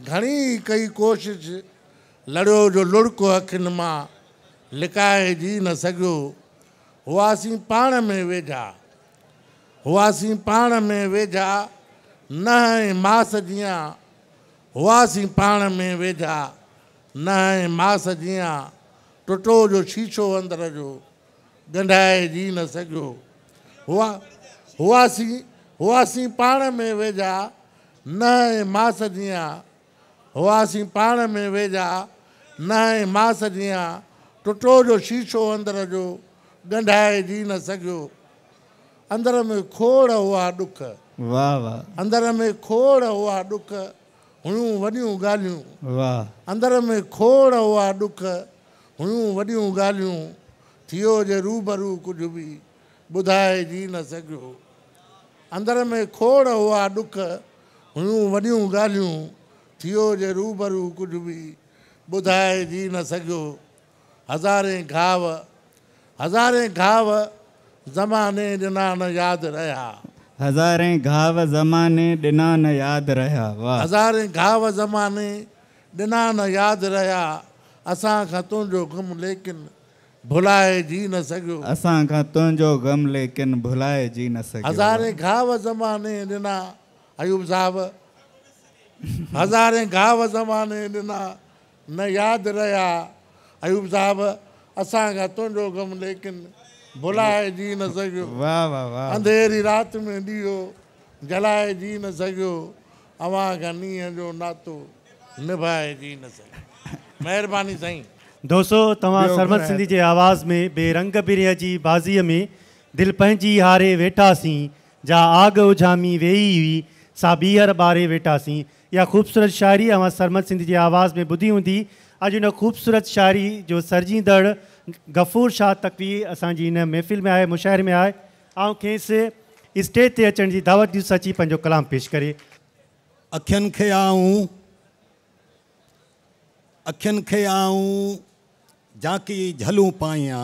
घणी कई कोशिश लड़ियो जो लुड़को अखियुनि मां लिकाए जी न सघियो हुआसीं पाण में वेझा हुआसीं पाण में वेझा न ऐं मास जीअं हुआसीं पाण में वेझा नाहे मास जिया टुटो जो शीशो अंदर जो गंढाए जी न सको हुआ हुआसीं हुआसीं पान में वेजा न मास जीअं हुआसीं पान में वेजा न मास जिया टुटो जो शीशो अंदर जो गंढाए जी न सको अंदर में खोड़ हुआ दुख वाह वाह अंदर में खोड़ हुआ दुख हुयूं वॾियूं ॻाल्हियूं वाह अंदर में खोड़ हुआ ॾुख हुयूं वॾियूं ॻाल्हियूं थियो जे रूबरू कुझु बि ॿुधाए जी न सघियो अंदर में खोड़ हुआ ॾुख हुयूं वॾियूं ॻाल्हियूं थियो जे रूबरू कुझु बि ॿुधाए जी न सघियो हजारे घाव हज़ारे घाव ज़माने ॾिना न यादि रहिया हजारे घाव ज़माने दिना न याद रहा वाह हजारे घाव ज़माने दिना न यादि रहिया असां खां तुंहिंजो ग़म लेकिन भुलाए जी न सघियो असां खां तुंहिंजो ग़म लेकिन भुलाए जी न सको हजारे घाव ज़माने दिना अयूब साहब हजारे घाव ज़माने दिना न याद रहा अयूब साहब असां खां तुंहिंजो ग़म लेकिन भुलाए जी न सघियो अंधेरी राति में ॾीओ जलाए जी न सघियो अवां खां जो नातो निभाए जी न सघियो महिरबानी साईं दोस्तों तव्हां सरमत सिंधी जे आवाज़ में बेरंग बिरह जी बाज़ीअ में दिल पंहिंजी हारे वेठासीं जा आग उझामी वेही हुई सा ॿीहर ॿारे वेठासीं इहा ख़ूबसूरत शाइरी अवां सरमत सिंधी जी आवाज़ में बुधी हूंदी अॼु उन ख़ूबसूरत शाइरी जो सरजींदड़ गफ़ूर शाह तकवी अस महफ़िल में आए मुशाइर में आए और खेसि स्टेज से अचण की दावत ॾियूं सची पंहिंजो कलाम पेश करे अखियन के आऊँ अखियन के आऊँ झांकी झलू पाया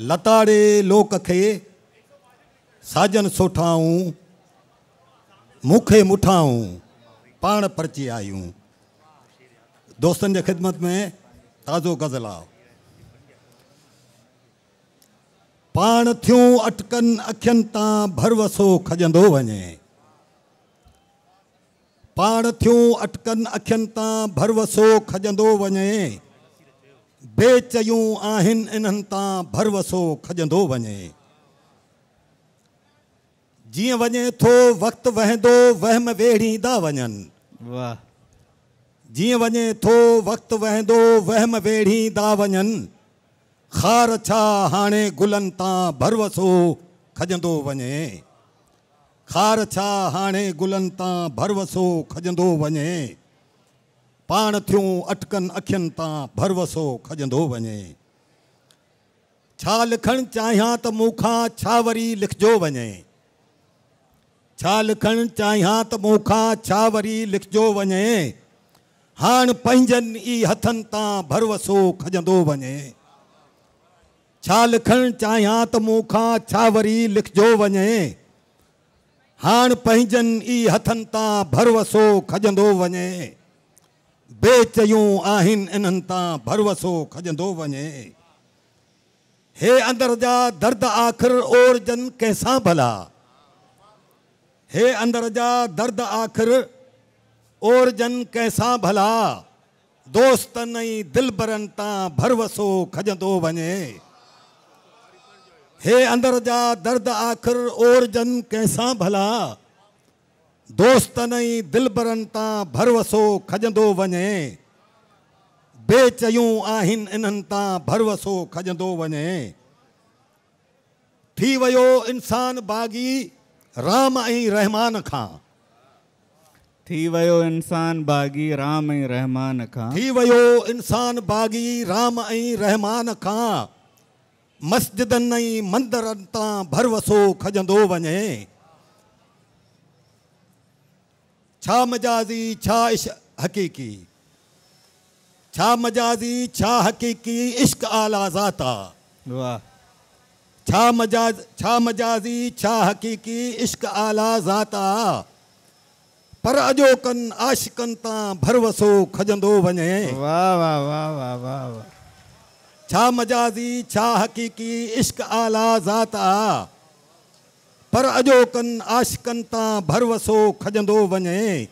लताड़े लोक के साजन सोठाऊँ मुखे मुठाऊँ पा परची आयु दोस्तनि ख़िदमत में ताजो गजल आ पान थियूं अटकन अखियन ता भरवसो खजंदो वञे पान थियूं अटकन अखियन ता भरवसो खजंदो वञे बेचयूं आहिन इन्हनि ता भरवसो खजंदो वञे जी वञे थो वक्त वहंदो वहम वेड़ी दा वञनि वाह जी वे थो वक्त वह वहम दा वन ख़ार हाँ गुलन गुलनि तां भरवसो खजंदो वञे ख़ार हाँ गुलन गुलनि तां भरवसो खजंदो वञे पाण थियूं अटकनि अखियुनि तां भरवसो खजंदो वञे छा लिखणु चाहियां त मूंखां छा वरी लिखिजो वञे छा लिखणु चाहियां त मूंखां छा वरी लिखिजो वञे हाणे पंहिंजनि ई हथनि तां भरवसो खजंदो वञे छा लिखणु चाहियां त मूंखां छा वरी लिखिजो वञे हाणे पंहिंजनि ई हथन ता भरवसो खजंदो वञे बेचयूं आहिनि इन्हनि तां भरवसो खजंदो वञे हे अंदर जा दर्द आख़िर ओरजन कंहिंसां भला हे अंदर जा दर्द आख़िर और जन कैसा भला दोस्त नहीं दिल बरनता भरवसो खजंदो बने हे अंदर जा दर्द आखिर और जन कैसा भला दोस्त नहीं दिल बरनता भरवसो खजंदो वञे बेचयूं आहिनि इन्हनि तां भरवसो खजंदो बने थी वो इंसान बाग़ी राम रहमान खां थी वयो इंसान बागी राम ऐं रहमान खां थी वयो इंसान बागी राम ऐं रहमान खां मस्जिदनि ऐं मंदरनि तां भरवसो खजंदो वञे छा मजाज़ी छा इश हक़ीक़ी छा मजाज़ी छा हक़ीक़ी इश्क आला ज़ाता वाह छा मजाज़ छा मजाज़ी छा हक़ीक़ी इश्क आला ज़ाता पराजो कन आशिकन ता भरवसो खजंदो वञे वाह वाह वाह वाह वाह वा। छा मजाजी छा हकीकी इश्क आला ज़ात आ पर अजो कन आशिकन ता भरवसो खजंदो वञे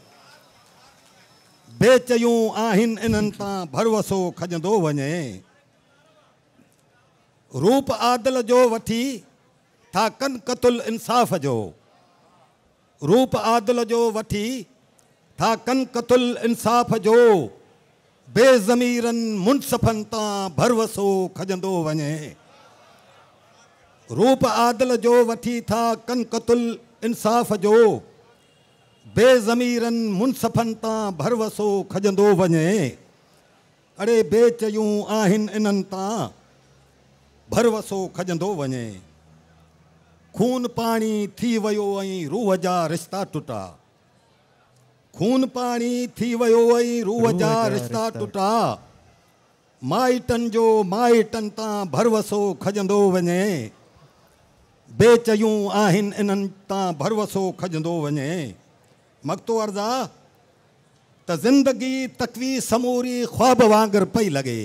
बेचयूं आहिन इनन ता भरवसो खजंदो वञे रूप आदल जो वठी था कन कतुल इंसाफ़ जो रूप आदल जो वठी था कन कतुल इंसाफ जो बेज़मीरन मुनसफ़नि तां भरवसो खजंदो वञे रूप आदल जो वठी था कन कतुल इंसाफ जो बेज़मीरन मुनसफ़नि तां भरवसो खजंदो वञे अड़े बेचयूं आहिनि इन्हनि तां भरवसो खजंदो वञे खून पानी थी वियो रूह जा रिश्ता टुटा खून पानी थी वियो ऐं रूह जा रिश्ता टुटा माइटन जो माइटनि तां भरवसो खजंदो वञे बेचयूं आहिनि इन्हनि तां भरवसो खजंदो वञे मकतो अर्ज़ा त ज़िंदगी तकवी समूरी ख़्वाब वांगुरु पई लगे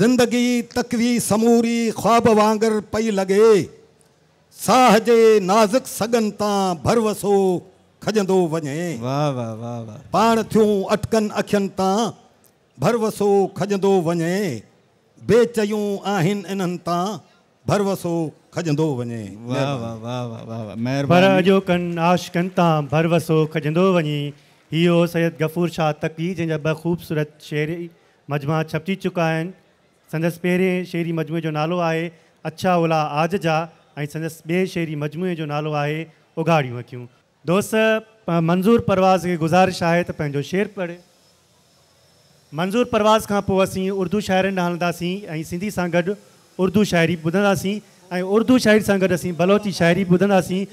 ज़िंदगी तकवी समूरी ख़्वाब वांगुरु पई लगे साह जे नाज़ुक वञे इहो सैद गफ़ूर शाह तकी जंहिंजा ॿ ख़ूबसूरत शेरी मजमा छपजी चुका आहिनि संदसि पहिरें शेरी मजमूअ जो नालो आहे अछा ओला आज जा ऐं संदसि ॿिए शेरी मजमूए जो नालो है उघाड़ियूं अखियूं दोस्त मंज़ूर परवाज़ के गुज़ारिश है त शेर पढ़े मंज़ूर परवाज़ का पोइ उर्दू शाइरनि हल्दी हलंदासीं सिंधी सां गॾु उर्दू शायरी ॿुधंदासीं ऐं उर्दू शायरी से गॾु असीं बलोची शाइरी ॿुधंदासीं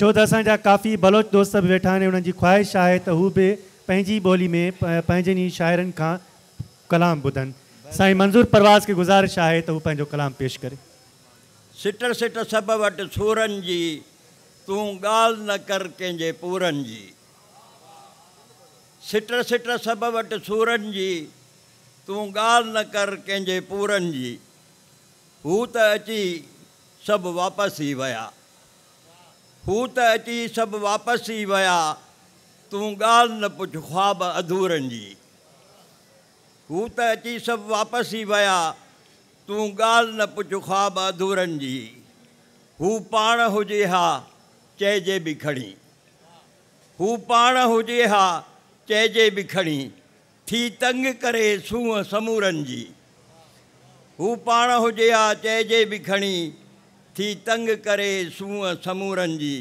छो तो असांजा काफ़ी बलोच दोस्त भी वेठा आहिनि ख़्वाहिश है त हू बि बोली में पंहिंजनि ई शाइरनि खां कलाम ॿुधनि साईं मंज़ूर परवाज़ के गुज़ारिश है त कलाम पेश करें सिट सिट सब वट सूरन जी तू ॻाल्हि न कर कंहिंजे पूरन जी सिट सिट सब वट सूरन जी तू ॻाल्हि न कर कंहिंजे पूरन जी हू त अची सब वापस ही विया हू त अची सब वापस ही विया तू ॻाल्हि न पुछ ख़्वाब अधूरन जी हू त अची सब वापस ही विया तू गाल न पुछ ख़्वाब अधूरन जी हू पाण हुजे हा चइजे बि खणी हू पाण हुजे हा चइजे बि खणी थी तंग करे सूंहं समूरन जी हू पाण हुजे हा चइजे बि खणी थी तंग करे सूंहं समूरन जी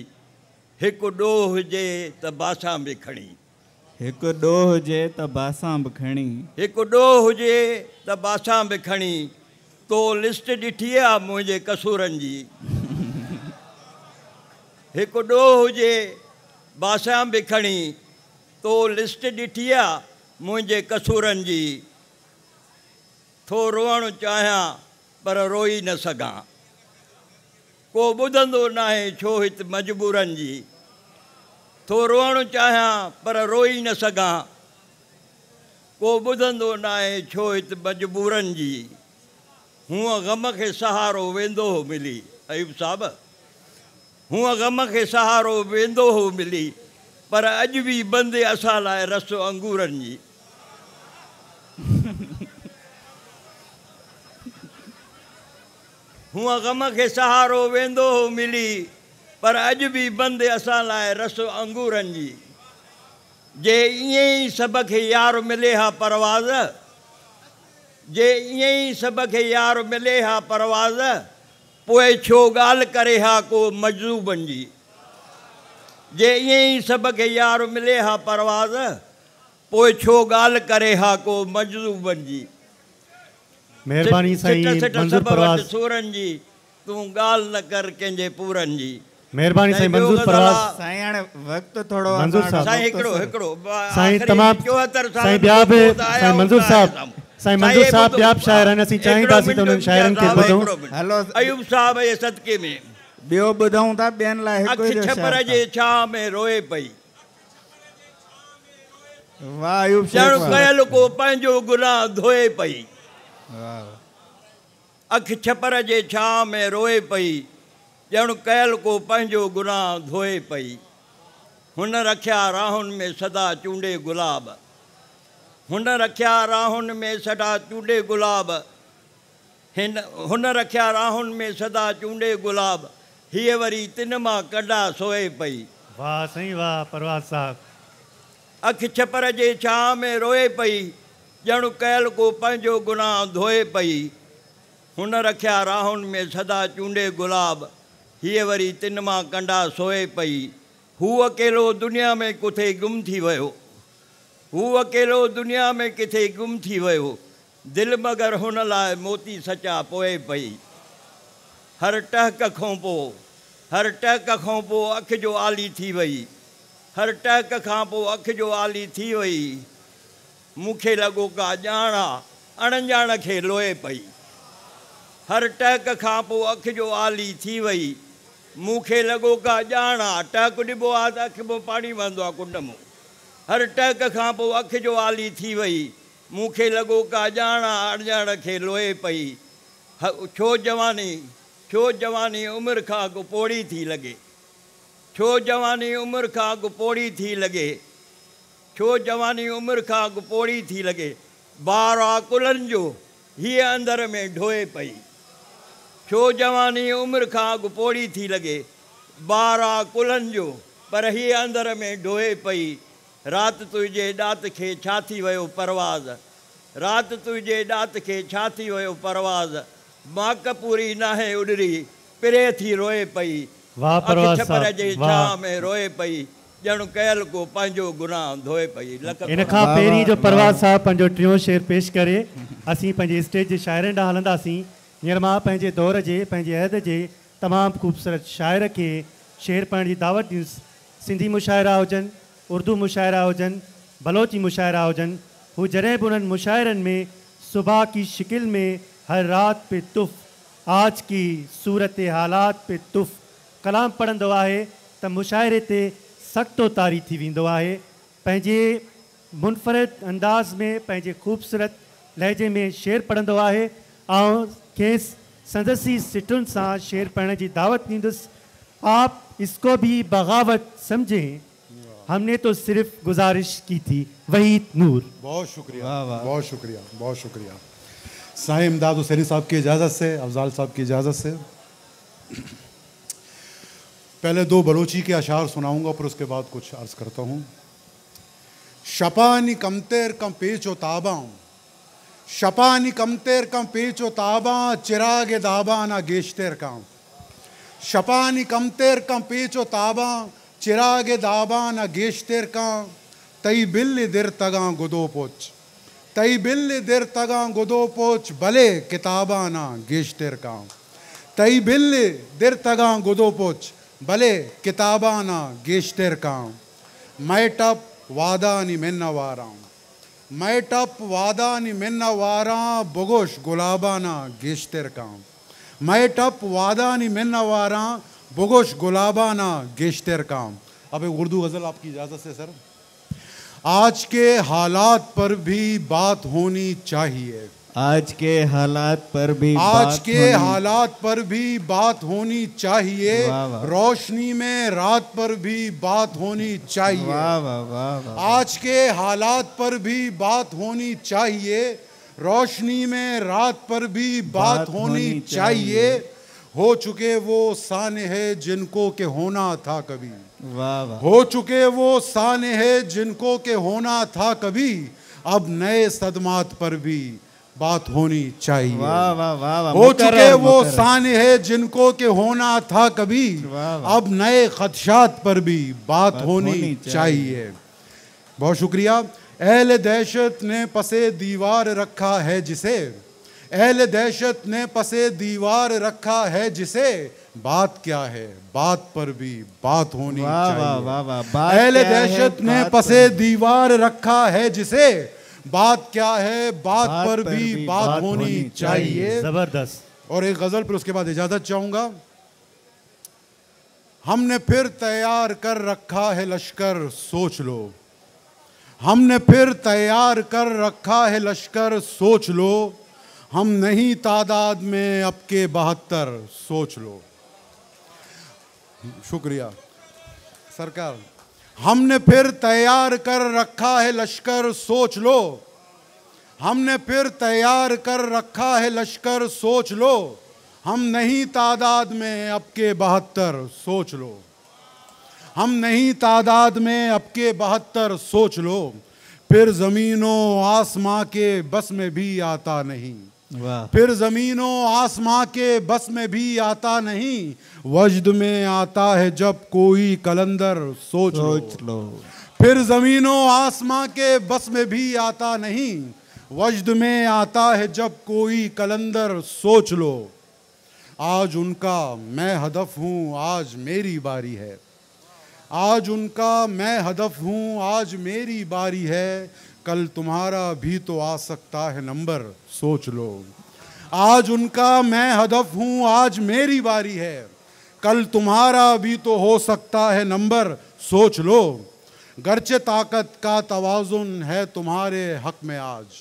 हिकु ॾोह हुजे त बासां बि खणी हिकु ॾोह हुजे त बासां बि खणी हिकु ॾोह हुजे त बासा बि खणी तो लिस्ट ॾिठी आहे मुझे कसूरनि जी एक <laughs> डो हुजे बासण भी खड़ी तो लिस्ट ॾिठी आहे मुझे कसूरनि जी थो रोण चाहियां पर रोई न सगा को ॿुधंदो ना आहे छो हित मजबूरनि जी थो रोण चाहियां पर रोई न सगा को ॿुधंदो ना आहे छो हित मजबूरनि जी हूअ ग़म खे सहारो वेंदो हो मिली अयूब साहब हूअ ग़म खे सहारो वेंदो हो मिली पर अॼु बि बंदि असां लाइ रस अंगूरनि जी <laughs> हूअ गम खे सहारो वेंदो हो मिली पर अॼु बि बंदि असां लाइ रस अंगूरनि जी जे ईअं ई सभ खे यार मिले हा परवाज़ जे ईअं ई सबक यार मिले हा परवाज़ पोइ छो ॻाल्हि करे हा को मजू बणिजी जे ईअं ई सबक यार मिले हा परवाज़ पोइ छो ॻाल्हि करे हा को मजू बणिजी महिरबानी साईं मंज़ूर परवाज़ सूरनि जी तूं ॻाल्हि न कर कंहिंजे पूरनि जी महिरबानी साईं मंज़ूर परवाज़ साईं हाणे वक़्तु थोरो साईं हिकिड़ो हिकिड़ो साईं तमामु साईं ॿिया साईं मंज़ूर साहिबु साईं मंजूर साहब भी आप शाइराना सी चाहिं था तो उन्हनि शाइरनि खे ॿुधूं हेलो अयूब साहब जे सदके में ॿियो ॿुधूं था ॿियनि लाइ हिकु ई छपर जे छाह में रोए पई वाह अयूब साहब ॼण कयल को पंहिंजो गुनाह धोए पई अख छपर जे छाह में रोए पई ॼण कयल को पंहिंजो गुनाह धोए पई हुन रखिया राहुनि में सदा चूंडे गुलाब हुन रखिया राहुन में सदा चूंडे गुलाब हिन हुन रखिया राहुन में सदा चूंडे गुलाब हीअ वरी तिन मां कडा सोए पई वाह सही वाह परवाज़ साहब अख छपर जे छा में रोए पई ॼण कयल को पंजो गुनाह धोए पई हुन रखिया राहुन में सदा चूंडे गुलाब हीअ वरी तिन मां कंडा सोए पई हू अकेलो दुनिया में कुथे गुम थी वयो हू अकेलो दुनिया में किथे गुम थी वियो दिलि मगर हुन लाइ मोती सचा पोइ पई हर टहक खां पोइ हर टहक खां पोइ अखि जो आली थी वई हर टहक खां पोइ अखि जो आली थी वई मूंखे लॻो का ॼाणा अणॼाण खे लोहे पई हर टहक खां पोइ अखि जो आली थी वई मूंखे लॻो का ॼाण आहे टहक ॾिबो आहे त अखि पोइ पाणी वहंदो आहे कुंड मूं हर टक का अख जो आली थी वही मुखे लगो का जाना अड़जान के लोए पई छो जवानी छो जवानी उम्र का अॻु पोड़ी थी लगे छो जवानी उम्र का अॻु पोड़ी थी लगे छो जवानी उम्र का अॻु पोड़ी थी लगे बारा कुलन जो ही अंदर में ढोए पई छो जवानी उम्र का अॻु पोड़ी थी लगे बार कुलन जो पर ही अंदर में ढोए पई राति तुंहिंजे ॾात खे छा थी वियो परवाज़ राति तुंहिंजे ॾात खे छा थी वियो परवाज़ मा कपूरी नाहेॾरी प्रे थी रोए पई को गुनाह धोए हिन खां पहिरीं जो परवाज़ साहिब पंहिंजो टियों शेर पेश करे असीं पंहिंजे स्टेज जे शाइरनि सां हलंदासीं हींअर मां पंहिंजे दौर जे पंहिंजे अहद जे तमामु ख़ूबसूरत शाइर खे शेर पाइण जी दावत ॾियुसि सिंधी मुशारा हुजनि उर्दू मुशायरा हुजन बलोची मुशायरा हुजन हुजर बुन मुशायरन में सुबह की शिकिल में हर रात पे तुफ़ आज की सूरत हालात पे तुफ़ कलाम पढ़ा है तो मुशायरे ते सख़्तो तारी थी वो है मुनफरद अंदाज़ में पैं ख़ूबसूरत लहजे में शेर पढ़ा है और खेस संदसी सिटुनि सां शेर पढ़ने की दावत दींदुस आप इसको भी बग़ावत समझें हमने तो सिर्फ गुजारिश की थी वही नूर बहुत शुक्रिया बहुत शुक्रिया बहुत शुक्रिया साई इमदाद हुसैनी साहब की इजाज़त से अफजाल साहब की इजाज़त से पहले दो बलोची के अशार सुनाऊंगा पर उसके बाद कुछ अर्ज़ करता हूँ शपा नी कम तेर कम पेचो ताबा शपा नी कम तेर कम पेचो ताबा चिराग दाबा ना तेर काम कम तेर कम पेचो ताबा चिरागे न गेश तेर का तई बिल्ली दिर तगा गुदो पोच तई बिल दिर तगा गुदो पोच भले किताबा ना गेश तेर का तई बिल दिर तगा गुदो पोच भले किताबा ना गेश तेर का मैं टप वादा नि मिन्ना वारा मैं टप वादा नि मिन्ना वारा बगोश गुलाबा ना गेश तेर का मैं टप वादा नि मिन्ना वारा बोगोश ना गेशतर काम अब एक उर्दू गज़ल आपकी इजाज़त से सर आज के हालात पर भी बात होनी चाहिए आज के हालात पर भी आज के हालात पर भी बात होनी चाहिए रोशनी में रात पर भी बात होनी चाहिए वा, वा, वा। आज के हालात पर भी बात होनी चाहिए रोशनी में रात पर भी बात होनी चाहिए हो चुके वो सान है जिनको के होना था कभी वाह वाह हो चुके वो सान है जिनको के होना था कभी अब नए सदमात पर भी बात होनी चाहिए वाह वाह वाह वाह हो चुके वो सान है जिनको के होना था कभी अब नए खदशात पर भी बात, होनी, चाहिए।, चाहिए बहुत शुक्रिया अहल दहशत ने पसे दीवार रखा है जिसे अहल दहशत ने पसे दीवार रखा है जिसे बात क्या है बात पर भी बात होनी चाहिए अहल दहशत ने पसे दीवार रखा है जिसे बात क्या है बात, बात पर, पर भी, भी बात, बात होनी, होनी चाहिए जबरदस्त और एक गजल पर उसके बाद इजाजत चाहूंगा हमने फिर तैयार कर रखा है लश्कर सोच लो हमने फिर तैयार कर रखा है लश्कर सोच लो हम नहीं तादाद में अब के बहत्तर सोच लो शुक्रिया सरकार हमने फिर तैयार कर रखा है लश्कर सोच लो हमने फिर तैयार कर रखा है लश्कर सोच लो हम नहीं तादाद में अब के बहत्तर सोच लो हम नहीं तादाद में अब के बहत्तर सोच लो फिर ज़मीनों आसमां के बस में भी आता नहीं फिर जमीनों आसमां के बस में भी आता नहीं वजद में आता है जब कोई कलंदर सोच, सोच लो फिर जमीनों आसमां के बस में भी आता नहीं वजद में आता है जब कोई कलंदर सोच लो आज उनका मैं हदफ हूँ आज मेरी बारी है आज उनका मैं हदफ हूँ आज मेरी बारी है कल तुम्हारा भी तो आ सकता है नंबर सोच लो आज उनका मैं हदफ हूँ आज मेरी बारी है कल तुम्हारा भी तो हो सकता है नंबर सोच लो गरचे ताकत का तोज़ुन है तुम्हारे हक में आज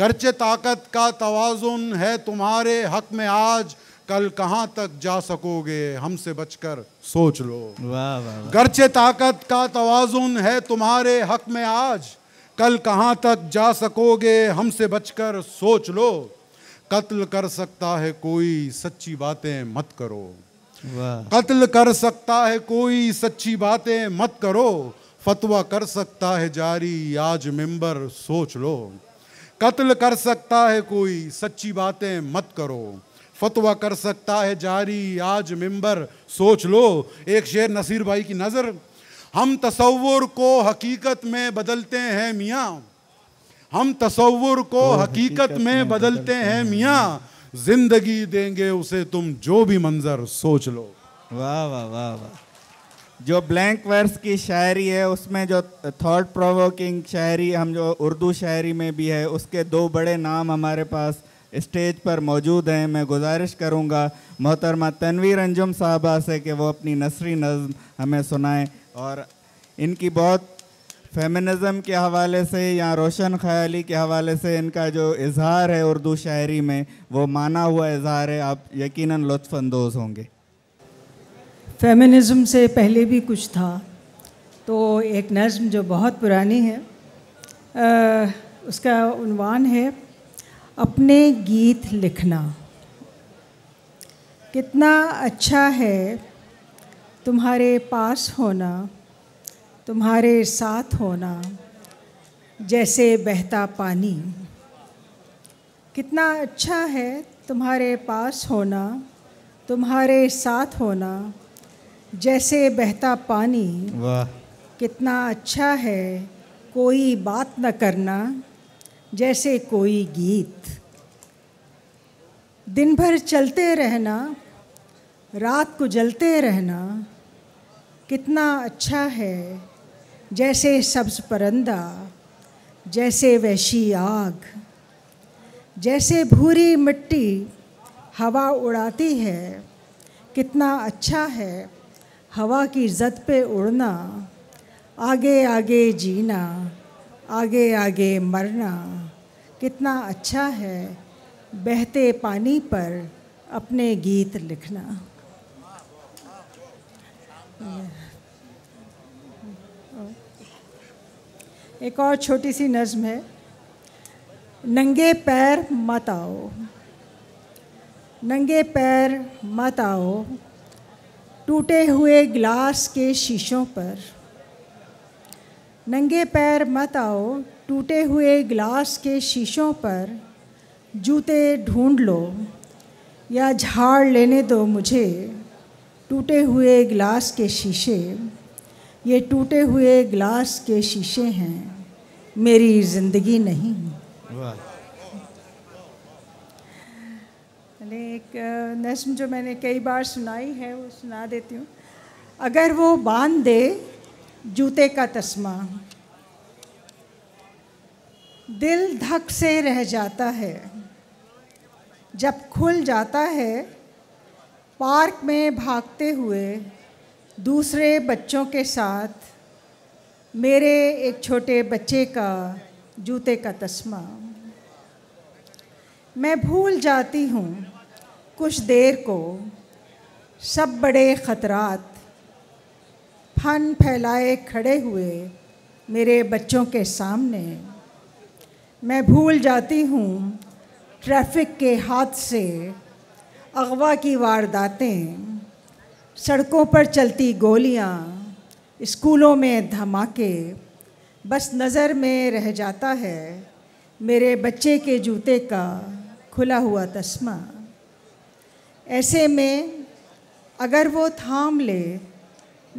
गरचे ताकत का तोज़ुन है तुम्हारे हक में आज कल कहाँ तक जा सकोगे हमसे बचकर सोच लो वाह वाह गरचे ताकत का तोज़ुन है तुम्हारे हक में आज कल कहाँ तक जा सकोगे हमसे बचकर सोच लो कत्ल कर सकता है कोई सच्ची बातें मत करो कत्ल कर सकता है कोई सच्ची बातें मत करो फतवा कर सकता है जारी आज मेंबर सोच लो कत्ल कर सकता है कोई सच्ची बातें मत करो फतवा कर सकता है जारी आज मेंबर सोच लो एक शेर नसीर भाई की नज़र हम तस्वुर को हकीकत में बदलते हैं मियाँ हम तस्वुर को तो हकीकत में बदलते हैं मियाँ जिंदगी देंगे उसे तुम जो भी मंजर सोच लो वाह वाह वाह वाह जो ब्लैंक वर्स की शायरी है उसमें जो थॉट प्रोवोकिंग शायरी हम जो उर्दू शायरी में भी है उसके दो बड़े नाम हमारे पास स्टेज पर मौजूद हैं मैं गुजारिश करूंगा मोहतरमा तनवीर अंजुम साहबा से कि वो अपनी नसरी नज़म हमें सुनाएं और इनकी बहुत फेमिनिज़म के हवाले से या रोशन ख्याली के हवाले से इनका जो इजहार है उर्दू शायरी में वो माना हुआ इजहार है आप यकीनन लुफानंदोज़ होंगे फेमिनिज़म से पहले भी कुछ था तो एक नज़म जो बहुत पुरानी है आ, उसका उनवान है अपने गीत लिखना कितना अच्छा है तुम्हारे पास होना तुम्हारे साथ होना जैसे बहता पानी कितना अच्छा है तुम्हारे पास होना तुम्हारे साथ होना जैसे बहता पानी वाह कितना अच्छा है कोई बात न करना जैसे कोई गीत दिन भर चलते रहना रात को जलते रहना कितना अच्छा है जैसे सब्ज परंदा जैसे वैशी आग जैसे भूरी मिट्टी हवा उड़ाती है कितना अच्छा है हवा की जद पे उड़ना आगे आगे जीना आगे आगे मरना कितना अच्छा है बहते पानी पर अपने गीत लिखना एक और छोटी सी नज्म है नंगे पैर मत आओ नंगे पैर मत आओ टूटे हुए गिलास के शीशों पर नंगे पैर मत आओ टूटे हुए गिलास के शीशों पर जूते ढूंढ लो या झाड़ लेने दो मुझे टूटे हुए गिलास के शीशे ये टूटे हुए गिलास के शीशे हैं मेरी जिंदगी नहीं है एक नज्म जो मैंने कई बार सुनाई है वो सुना देती हूँ अगर वो बांध दे जूते का तस्मा दिल धक से रह जाता है जब खुल जाता है पार्क में भागते हुए दूसरे बच्चों के साथ मेरे एक छोटे बच्चे का जूते का तस्मा मैं भूल जाती हूँ कुछ देर को सब बड़े ख़तरात फन फैलाए खड़े हुए मेरे बच्चों के सामने मैं भूल जाती हूँ ट्रैफिक के हाथ से अगवा की वारदातें सड़कों पर चलती गोलियाँ स्कूलों में धमाके बस नज़र में रह जाता है मेरे बच्चे के जूते का खुला हुआ तस्मा ऐसे में अगर वो थाम ले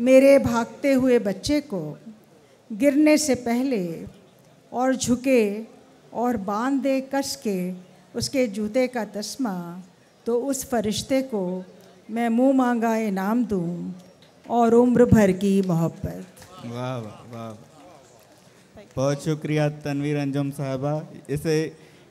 मेरे भागते हुए बच्चे को गिरने से पहले और झुके और बांध दे कस के उसके जूते का तस्मा तो उस फरिश्ते को मैं मुंह मांगा इनाम दूँ और उम्र भर की मोहब्बत वाह वाह वाह बहुत शुक्रिया तनवीर अंजुम साहबा इसे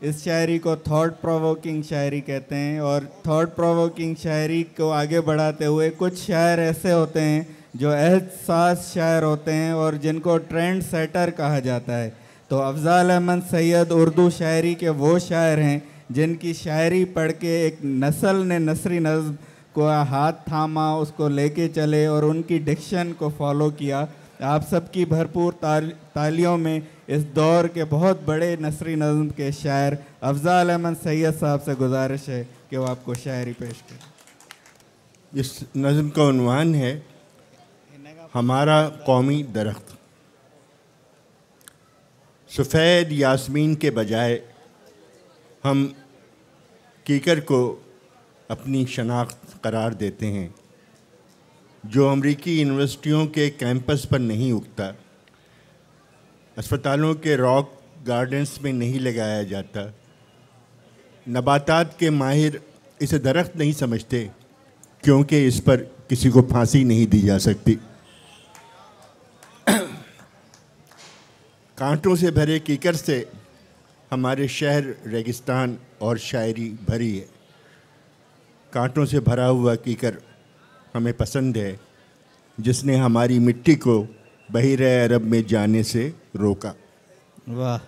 इस शायरी को थॉट प्रोवोकिंग शायरी कहते हैं और थॉट प्रोवोकिंग शायरी को आगे बढ़ाते हुए कुछ शायर ऐसे होते हैं जो एहसास शायर होते हैं और जिनको ट्रेंड सेटर कहा जाता है तो अफजाल अहमद सैयद उर्दू शायरी के वो शायर हैं जिनकी शायरी पढ़ के एक नस्ल ने नसरी नज़म को हाथ थामा उसको लेके चले और उनकी डिक्शन को फॉलो किया आप सबकी भरपूर तालियों में इस दौर के बहुत बड़े नसरी नज़म के शायर अफजाल अहमद सैयद साहब से गुजारिश है कि वो आपको शायरी पेश करें इस नज़म का उनवान है हमारा कौमी दरख्त सफ़ेद यासमीन के बजाय हम कीकर को अपनी शनाख्त करार देते हैं जो अमरीकी यूनिवर्सिटियों के कैंपस पर नहीं उगता अस्पतालों के रॉक गार्डन्स में नहीं लगाया जाता नबातात के माहिर इसे दरख्त नहीं समझते क्योंकि इस पर किसी को फांसी नहीं दी जा सकती <clears throat> कांटों से भरे कीकर से हमारे शहर रेगिस्तान और शायरी भरी है कांटों से भरा हुआ कीकर हमें पसंद है जिसने हमारी मिट्टी को बहिर अरब में जाने से रोका वाह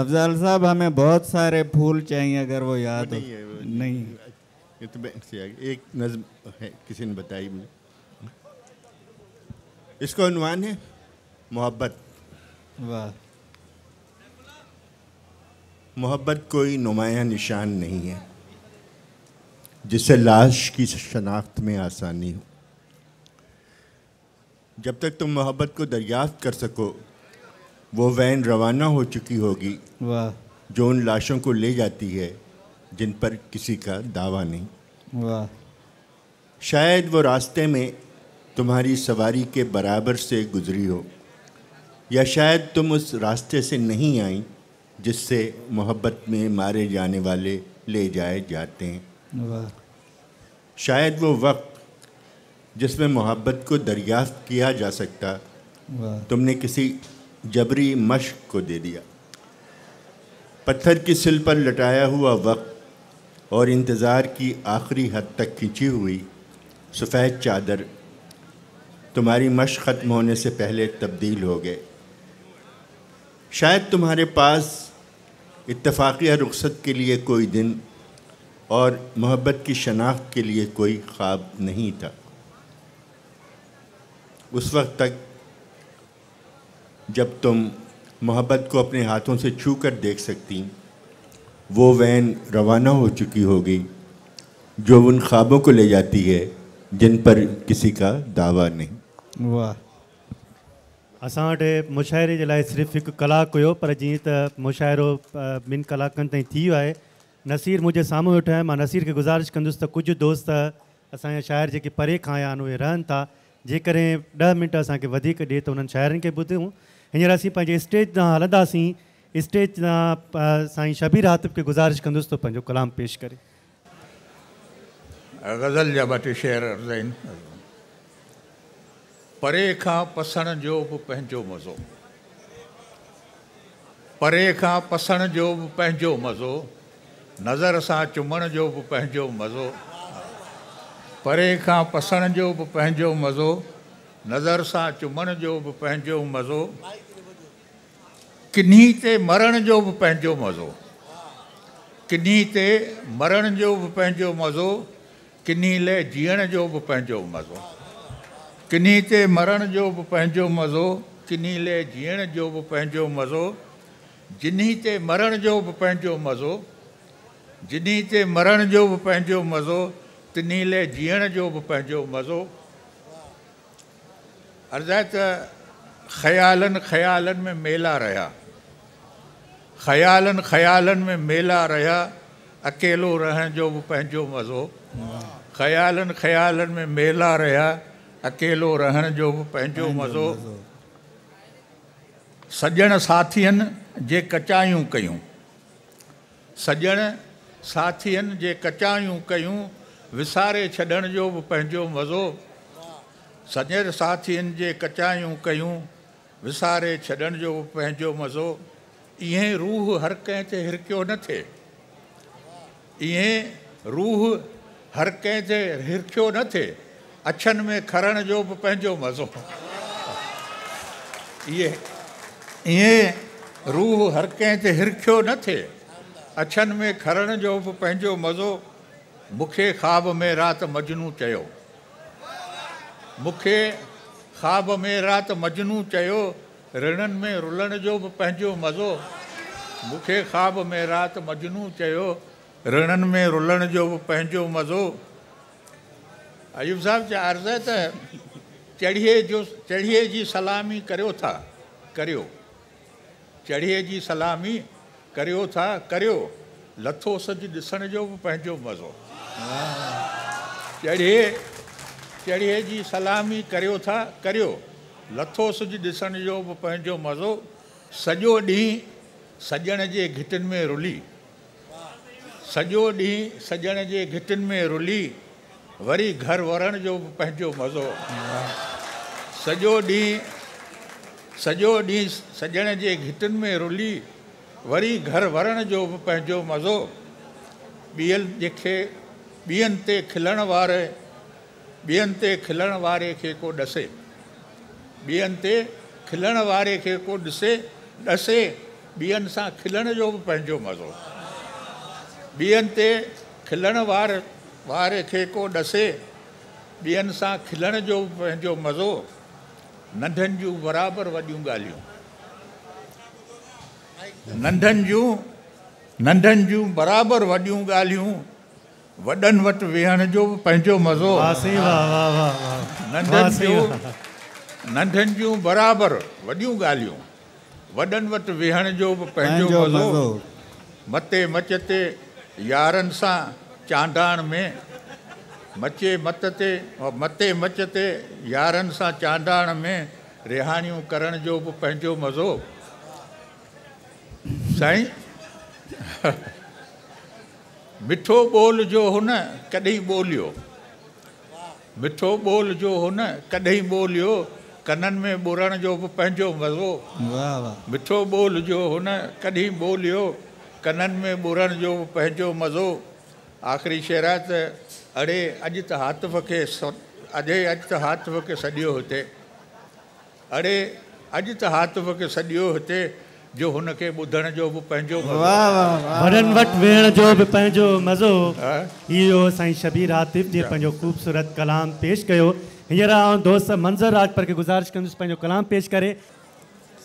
अफजाल साहब हमें बहुत सारे फूल चाहिए अगर वो याद नहीं है वो नहीं है एक नज्म है किसी ने बताई मुझे इसको अनुमान है मोहब्बत वाह मोहब्बत कोई नुमाया निशान नहीं है जिससे लाश की शनाख्त में आसानी हो जब तक तुम मोहब्बत को दरियाफ्त कर सको वो वैन रवाना हो चुकी होगी वाह जो उन लाशों को ले जाती है जिन पर किसी का दावा नहीं वाह शायद वो रास्ते में तुम्हारी सवारी के बराबर से गुजरी हो या शायद तुम उस रास्ते से नहीं आई जिससे मोहब्बत में मारे जाने वाले ले जाए जाते हैं शायद वो वक्त जिसमें मोहब्बत को दरियाफ्त किया जा सकता तुमने किसी जबरी मश्क को दे दिया पत्थर की सिल पर लटाया हुआ वक्त और इंतज़ार की आखिरी हद तक खींची हुई सफ़ेद चादर तुम्हारी मश्क ख़त्म होने से पहले तब्दील हो गए शायद तुम्हारे पास इतफाक़िया रुखसत के लिए कोई दिन और मोहब्बत की शनाख्त के लिए कोई ख्वाब नहीं था उस वक्त तक जब तुम मोहब्बत को अपने हाथों से छू कर देख सकती वो वैन रवाना हो चुकी होगी जो उन ख्वाबों को ले जाती है जिन पर किसी का दावा नहीं वाह असां मुशायरे मुशाइरे जे लाइ सिर्फ़ु हिकु कलाकु पर जीअं त मुशाइरो ॿिनि कलाकनि ताईं थी वियो नसीर मुझे साम्हूं वेठो है मां नसीर के गुज़ारिश कंदुसि त कुझु दोस्त असांजा शाइर जेके परे खाया रहन था जेकॾहिं दह मिंट असांखे दिए तो त शायर के खे हिंसर हींअर स्टेज तां हल्दी स्टेज तां साईं शबीर हातिफ़ खे गुज़ारिश कंदुसि त कलाम पेश करें ग़ज़ल जा ॿ टे परे खां पसण जो बि पंहिंजो मज़ो परे खां पसण जो बि पंहिंजो मज़ो नज़र सां चुमण जो बि पंहिंजो मज़ो परे खां पसण जो बि पंहिंजो मज़ो नज़र सां चुमण जो बि पंहिंजो मज़ो किन्ही ते मरण जो बि पंहिंजो मज़ो किन्ही ते मरण जो बि पंहिंजो मज़ो किन्ही लाइ जीअण जो बि पंहिंजो मज़ो किनी ते मरण जो बि पंहिंजो मज़ो किन्ही ले जीअण जो बि पंहिंजो मज़ो जिन्ही ते मरण जो बि पंहिंजो मज़ो जिन्ही ते मरण जो बि पंहिंजो मज़ो तिन्ही ले जीअण जो बि पंहिंजो मज़ो अर्दा त ख़्यालनि ख़्यालनि में मेला रहिया ख़्यालनि ख़्यालनि में मेला रहिया अकेलो रहण जो बि पंहिंजो मज़ो ख़्यालनि ख़्यालनि में मेला रहिया अकेलो रहण जो पंहिंजो मज़ो सॼण साथियुनि जे कचायूं कयूं सॼण साथियुनि जे कचायूं कयूं विसारे छॾण जो बि पंहिंजो मज़ो सॼण साथियुनि जे कचायूं कयूं विसारे छॾण जो बि पंहिंजो मज़ो ईअं रूह हर कंहिं ते हिरकियो न थिए ईअं रूह हर कंहिं ते हिरकियो न थिए अछन में खरण जो बि पंहिंजो मज़ो इहे ईअं रूह हर कंहिं ते हिरखियो न थिए अछनि में खरण जो बि पंहिंजो मज़ो मूंखे ख़्वाब में राति मजनू चयो मूंखे ख़्वाब में राति मजनू चयो रिणनि में रुलण जो बि पंहिंजो मज़ो मूंखे ख़्वाब में राति मजनू चयो रिणनि में रुलण जो बि पंहिंजो मज़ो अयूब साहब जे अर्ज़ त चढ़िए जो चढ़िए जी सलामी करियो था करियो चढ़िए जी सलामी करियो था करियो लथो सॼु ॾिसण जो बि मज़ो चढ़िए चढ़िए जी सलामी करियो था करियो लथो सॼु ॾिसण जो बि मज़ो सजो ॾींहुं सजण जे घिटियुनि में रुली सॼो ॾींहुं सजण जे घिटियुनि में रुली वरी घर वरण जो बि पंहिंजो मज़ो सॼो ॾींहुं सॼो ॾींहुं सजण जे घिटियुनि में रुली वरी घर वरण जो बि पंहिंजो मज़ो ॿियनि जेके ॿियनि ते खिलण वारे ॿियनि ते खिलण वारे खे को ॾसे ॿियनि ते खिलण वारे खे को ॾिसे ॾसे ॿियनि सां खिलण जो बि पंहिंजो मज़ो ॿियनि ते खिलण वारे वारे खे को डसे ॿियनि सा खिलण जो जो मज़ो नंढनि जो बराबर वॾियूं ॻाल्हियूं नंढनि जो नंढनि जो बराबर वॾियूं ॻाल्हियूं वडन वट वेहण जो पंजो मज़ो नंढनि जो नंढनि जूं बराबरि वॾियूं ॻाल्हियूं वॾनि वटि वेहण जो पंजो मज़ो मते मचते यारन सा चांडाण में मचे मत ते मते मच ते यारनि सां चांडाण में रिहाणियूं करण जो बि पंहिंजो मज़ो साईं मिठो ॿोल जो हुन कॾहिं ॿोलियो मिठो ॿोल जो हुन कॾहिं ॿोलियो कननि में ॿोलण जो बि पंहिंजो मज़ो मिठो ॿोल जो हुन कॾहिं ॿोलियो कननि में ॿोरण जो बि पंहिंजो मज़ो आख़िरी शेर त अड़े अज त हाथ खे अॼे अज त हाथ खे सॼियो हुते अड़े अज त हाथ खे सॼियो हुते जो हुन हुनखे ॿुधण जो बि पंहिंजो वॾनि वटि वेहण जो बि पंहिंजो मज़ो इहो साईं शबीर आतिफ़ जे अच्छा। पंहिंजो ख़ूबसूरत कलाम पेश कयो हींअर आउं दोस्त मंज़र राजपर खे गुज़ारिश कंदुसि पंहिंजो कलाम पेश करे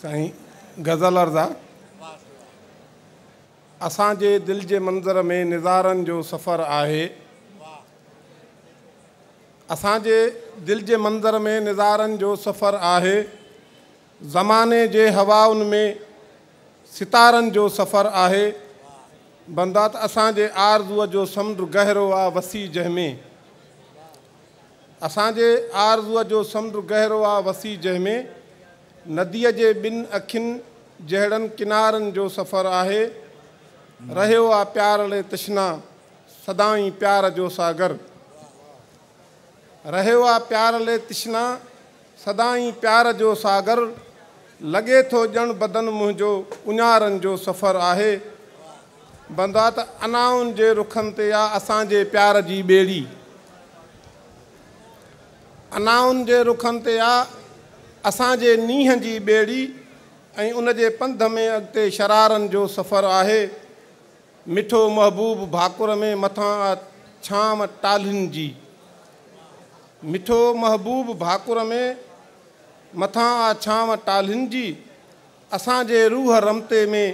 साईं गज़ल अर्ज़ा असांजे दिलि जे मंज़र में निज़ारनि जो सफ़रु आहे असांजे दिलि जे मंज़र में निज़ारनि जो सफ़रु आहे ज़माने जे हवाउनि में सितारनि जो सफ़रु आहे बंदा त असांजे आरज़ूअ जो समुंड गहरो आहे वसी जंहिंमें असांजे आरज़ूअ जो समुंड गहरो आहे वसी जंहिंमें नदीअ जे ॿिनि अखियुनि जहिड़नि किनारनि जो सफ़रु आहे रहियो आहे प्यार ले तिश्ना सदाई प्यार जो सागर रहियो आहे प्यार ले तिश्ना सदाई प्यार जो सागर लॻे थो ॼण बदन मुंहिंजो उञारनि जो सफ़र आहे बंदो आहे त अनाउनि जे रुखनि ते आहे असांजे प्यार जी ॿेड़ी अनाउनि जे रुखनि ते आहे असांजे नीह जी ॿेड़ी ऐं उन जे पंध में अॻिते शरारनि जो सफ़रु आहे मिठो महबूब भाकुर में मथां छाम छांव जी मिठो महबूब भाकुर में मथां आ छांव टालनि जी असांजे रूह रमते में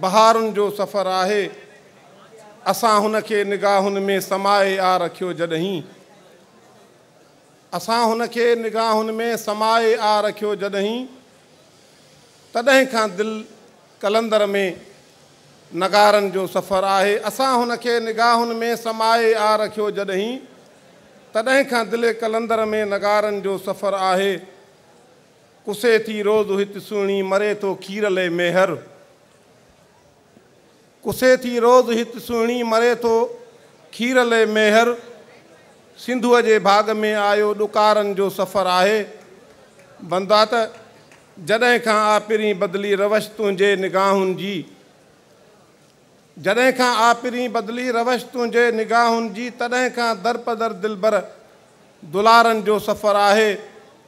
बहारुनि जो सफ़र आहे असां हुनखे निगाहुनि में समाए आ रखियो जॾहिं असां हुनखे निगाहुनि में समाए आ रखियो जॾहिं तॾहिं खां दिलि कलंदर में नगारनि जो सफ़र आहे असां हुन खे निगाहुनि में समाए आ रखियो जॾहिं तॾहिं खां दिले कलंदर में नगारनि जो सफ़र आहे कुसे थी रोज़ हिते सुहिणी मरे थो खीरले कुसे थी रोज़ हिते सुहिणी मरे थो खीर ले मेहर सिंधूअ जे भाग में आयो ॾुकारनि जो सफ़र आहे बंदा त जॾहिं खां आपिरी बदिली रवश तुंहिंजे निगाहुनि जी जॾहिं खां आपिरी बदली रवश तुंहिंजे निगाहुनि जी तॾहिं खां दर पदर दिल भर दुलारनि जो सफ़र आहे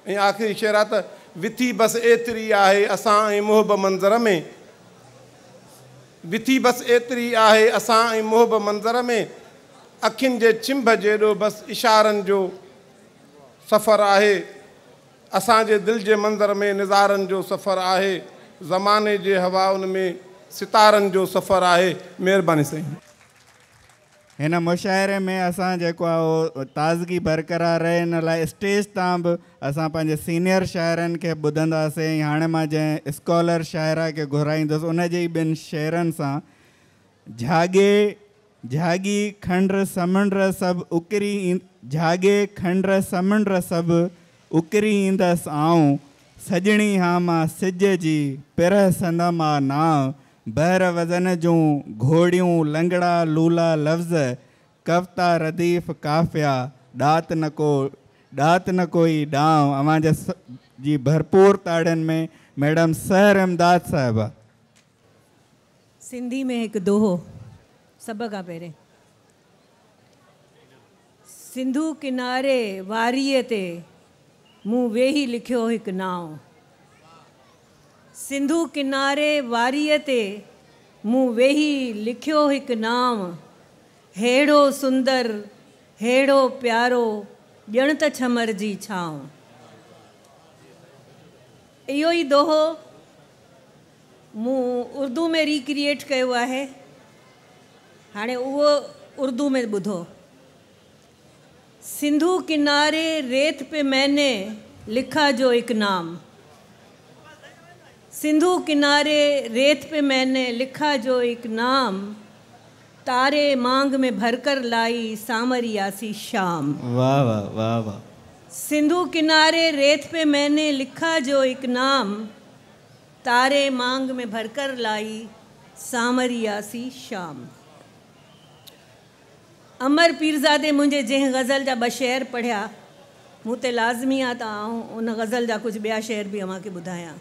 ऐं आख़िरी शेरा त विथी बस एतिरी आहे असां ऐं मुहब मंज़र में विथी बस एतिरी आहे असां ऐं मुहब मंज़र में अखियुनि जे चिंभ जेहिड़ो बसि इशारनि जो सफ़र आहे असांजे दिलि जे मंज़र में निज़ारनि जो सफ़र आहे ज़माने जे हवाउनि में सितारनि जो सफ़र आहे महिरबानी साईं हिन मुशाइरे में असां जेको ताज़गी बरक़रार रहे हिन लाइ स्टेज तेज सीनियर शायर के ॿुधंदासीं हाँ मां जंहिं स्कॉलर शाइरा खे घुराईंदुसि उन जे ई ॿिनि झागे झागी खंड समुंड सब उकिरी झागे खंड समुंड सब उकिरी ईंदसि आऊं सजणी हा मां सिज जी पिरहसंदमि मां नाव बहर वज़न जूं घोड़ियूं लंगड़ा लूला लफ़्ज़ कविता रदीफ़ काफ़िया दात न को दात न कोई ॾांव अवां जी भरपूर ताड़न में मैडम सहर अहमदाद साहिबा सिंधी में एक दोहो सब का पहिरें सिंधु किनारे वारिये ते मूं वेही लिखियो एक नाव सिंधु किनारे वारिय ते मू वेही लिखियो एक नाम हेड़ो सुंदर हेड़ो प्यारो जण त छमर जी छाव इहो ही दोहो उर्दू में रिक्रिएट कयो आहे हाणे उहो उर्दू में ॿुधो सिंधु किनारे रेत पे मैंने लिखा जो एक नाम सिंधु किनारे रेत पे मैंने लिखा जो एक नाम तारे मांग में भरकर लाई सामरियासी शाम वाह वाह वाह वाह सिंधु किनारे रेत पे मैंने लिखा जो एक नाम तारे मांग में भरकर लाई सामरियासी शाम अमर पीरज़ादे मुझे जै गज़ल जा ॿ शेर पढ़िया मुते लाज़मी आता आऊँ उन गज़ल जा कुछ बया शेर बि के बुधाया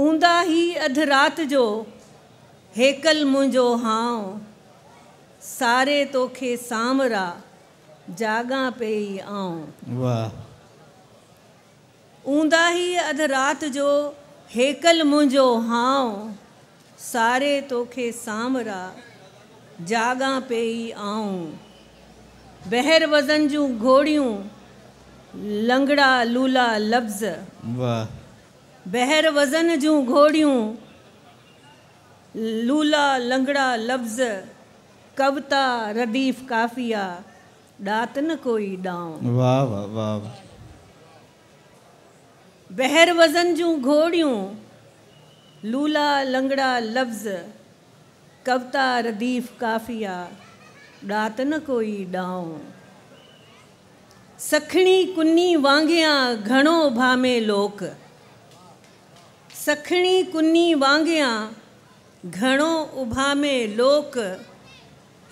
ऊंदा ही अध रात जो हेकल मुझो हाँ सारे तोखे जागा पे ही आऊं वाह ऊंदा ही अध रात जो हेकल मुझो हाँ सारे तोखे जागा पे ही आऊं बहर वज़न जो घोड़ियों लंगड़ा लूला लफ़्ज़ वाह बहर वज़न जूं घोड़ियूं लूला लंगड़ा लफ़्ज़ कविता रदीफ़ काफ़िया ॾात न कोई ॾांव बहर वज़न जूं घोड़ियूं लूला लंगड़ा लफ़्ज़ कविता रदीफ़ काफ़िया ॾात न कोई ॾांव सखणी कुन्नी वांगिया घणो भामे लोक सखणी कुन्नी वांगिया घणो उभा में लोक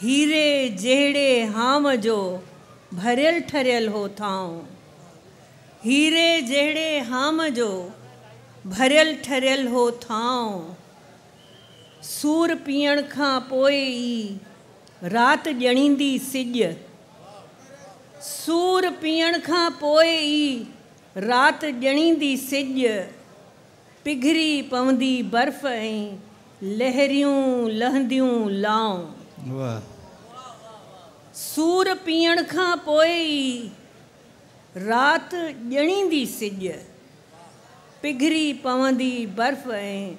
हीरे जेड़े हाम जो भरियल ठरियल हो थाओ हीरे जेड़े हाम जो भरियल ठरियल हो थाओ सूर पीण खां पोए ई रात ॼणींदी सिज सूर पीण खां पोए ई राति ॼणींदी सिॼ पिघरी पवंदी बर्फ़ ऐं लहरियूं लहंदियूं लाऊं सूर पीअण खां पोइ राति ॼणींदी सिज पिघरी पवंदी बर्फ़ ऐं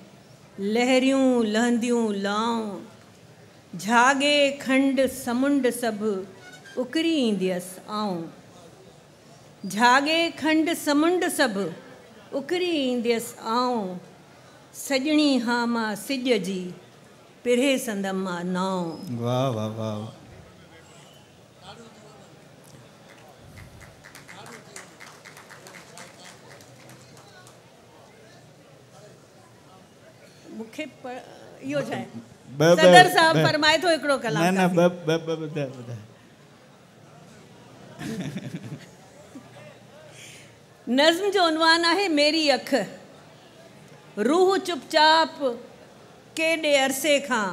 लहरियूं लहंदियूं लाऊं झागे खंड समुंड सभु उकिरी ईंदसि आऊं झागे खंड समुंड सभु उकरी ईंदसि आऊं सजणी हा मां सिज जी पिरे संदमि मां नाऊं वाह वाह वाह मूंखे इहो छा आहे सदर साहब फरमाए थो हिकिड़ो कलाक न न ॿ ॿ ॿ ॿुधाए ॿुधाए नज्म जो उनवान आहे मेरी अख रूह चुपचाप केॾे अरसे खां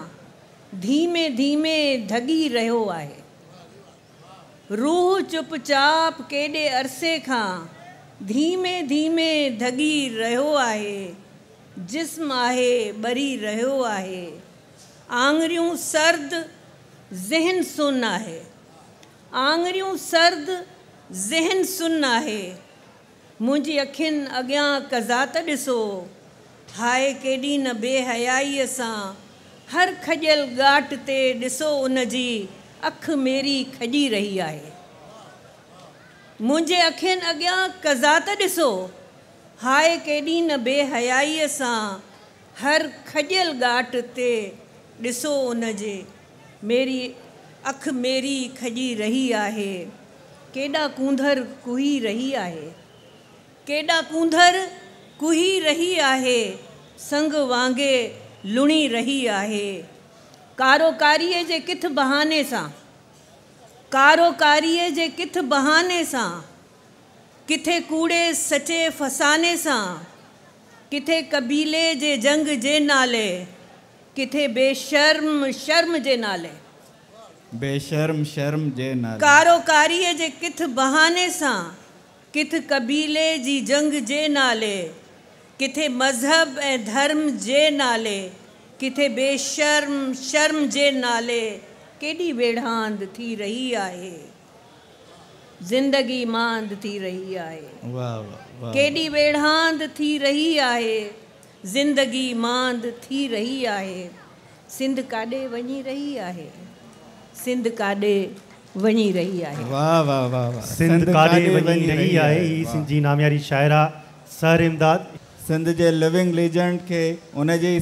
धीमे धीमे धगी रहियो आहे रूह चुपचाप केॾे अरसे खां धीमे धीमे धगी रहियो आहे जिस्म आहे बरी रहियो आहे आङरियूं सर्द ज़हन सुन आहे आङरियूं सर्द ज़हन सुन आहे मुझी अखिन अॻियां कज़ा त हाय केदी न बेहयाई से हर खजल गाट ते ॾिसो उनजी अख मेरी खजी रही है मुझे अखिन अॻियां कज़ा त हाय केॾी न बेहयाई से हर खजल गाट ते उन उनजे मेरी अख मेरी खजी रही है केॾा कूंधर कुही रही है केडा कूंधर कुही रही आहे संग वांगे लुणी रही आहे कारोकारी जे किथ बहाने सां कारोकारीअ जे किथ बहाने सा किथे कूड़े सचे फसाने सा किथे कबीले जे जंग जे नाले किथे बेशर्म शर्म जे नाले बेशर्म शर्म जे नाले कारोकारीअ जे किथ बहाने सा किथ कबीले जी जंग जे नाले किथे मज़हब ए धर्म जे नाले किथे बेशर्म शर्म जे नाले केडी वेढ़ांद थी रही आए ज़िंदगी मांद थी रही आए केडी वेढ़ांद थी रही आए ज़िंदगी मांद थी रही आए सिंध काडे वनी रही आए सिंध काडे रही आहे वाह वाह वाह सिंध रही आहे ही सिंधी शायरा सर इमदाद सिंध जे लिविंग लेजेंड उन जे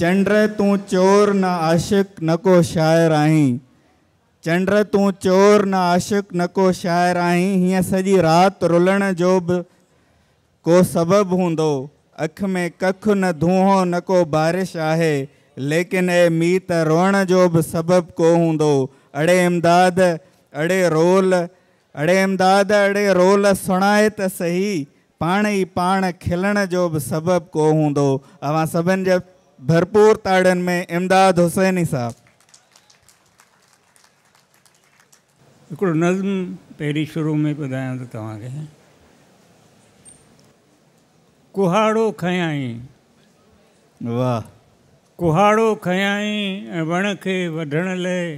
चंड तू चोर न आशिक़ न को शायर आही चंड तू चोर न आशिक़ न को शायर आही हीअं सजी रात रुलण जो को सबब हों अख में कख न धूहो न को बारिश आहे लेकिन ए मीत रोण रोअण जो बि सबबु को हों अड़े इमदाद अड़े रोल अड़े इमदाद अड़े रोल सुणाए तो सही पाण ई पाण खिलण जो बि सबबु को हूंदो अवां सभिनि भरपूर ताड़नि में इमदाद हुसैनी साहब हिकिड़ो नज़्म पहिरीं शुरू में ॿुधायां थो तव्हांखे खयाई वाह कुहाड़ो खयाई वण के वढण लाइ